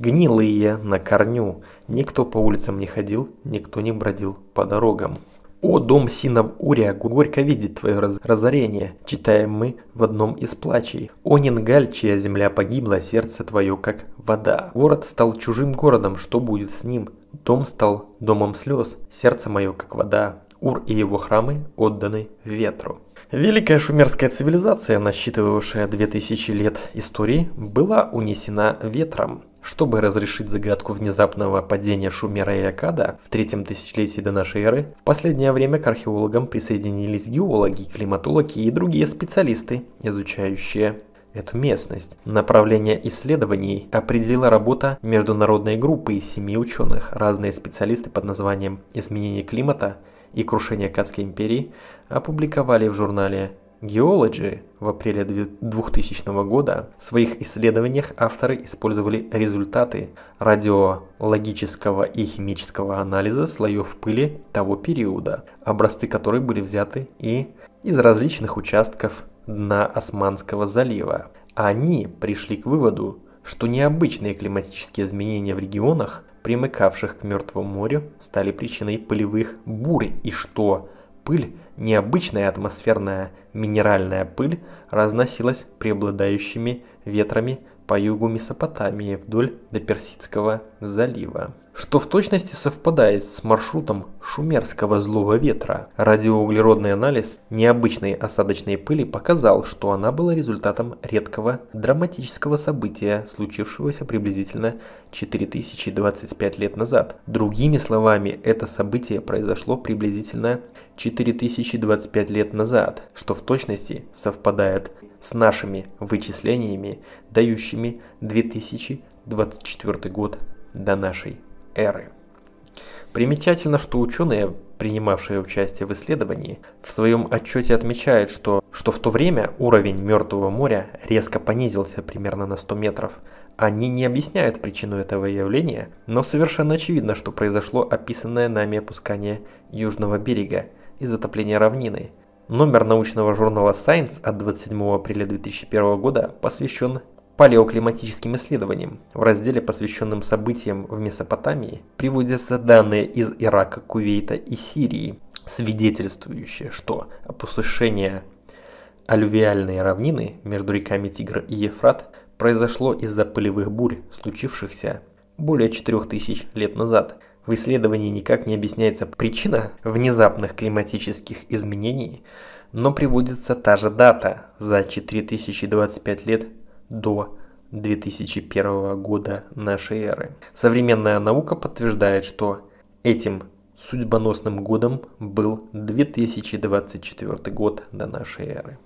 гнилые на корню. Никто по улицам не ходил, никто не бродил по дорогам. «О, дом сынов Урия, горько видит твое раз разорение», читаем мы в одном из плачей. «О, Нингаль, чья земля погибла, сердце твое, как вода. Город стал чужим городом, что будет с ним? Дом стал домом слез, сердце мое, как вода. Ур и его храмы отданы ветру». Великая шумерская цивилизация, насчитывавшая 2000 лет истории, была унесена ветром. Чтобы разрешить загадку внезапного падения Шумера и Акада в третьем тысячелетии до нашей эры, в последнее время к археологам присоединились геологи, климатологи и другие специалисты, изучающие эту местность. Направление исследований определила работа международной группы из семи ученых. Разные специалисты под названием «Изменение климата» и «Крушение Кадской империи» опубликовали в журнале Геологи в апреле 2000 года в своих исследованиях авторы использовали результаты радиологического и химического анализа слоев пыли того периода, образцы которой были взяты и из различных участков дна Османского залива. Они пришли к выводу, что необычные климатические изменения в регионах, примыкавших к Мертвому морю, стали причиной пылевых бурь и что пыль – необычная атмосферная минеральная пыль разносилась преобладающими ветрами по югу Месопотамии вдоль до Персидского залива что в точности совпадает с маршрутом шумерского злого ветра. Радиоуглеродный анализ необычной осадочной пыли показал, что она была результатом редкого драматического события, случившегося приблизительно 4025 лет назад. Другими словами, это событие произошло приблизительно 4025 лет назад, что в точности совпадает с нашими вычислениями, дающими 2024 год до нашей эры. Примечательно, что ученые, принимавшие участие в исследовании, в своем отчете отмечают, что, что в то время уровень Мертвого моря резко понизился примерно на 100 метров. Они не объясняют причину этого явления, но совершенно очевидно, что произошло описанное нами опускание южного берега и затопление равнины. Номер научного журнала Science от 27 апреля 2001 года посвящен палеоклиматическим исследованиям в разделе, посвященном событиям в Месопотамии, приводятся данные из Ирака, Кувейта и Сирии, свидетельствующие, что опустошение алювиальной равнины между реками Тигр и Ефрат произошло из-за пылевых бурь, случившихся более 4000 лет назад. В исследовании никак не объясняется причина внезапных климатических изменений, но приводится та же дата за 4025 лет до 2001 года нашей эры. Современная наука подтверждает, что этим судьбоносным годом был 2024 год до нашей эры.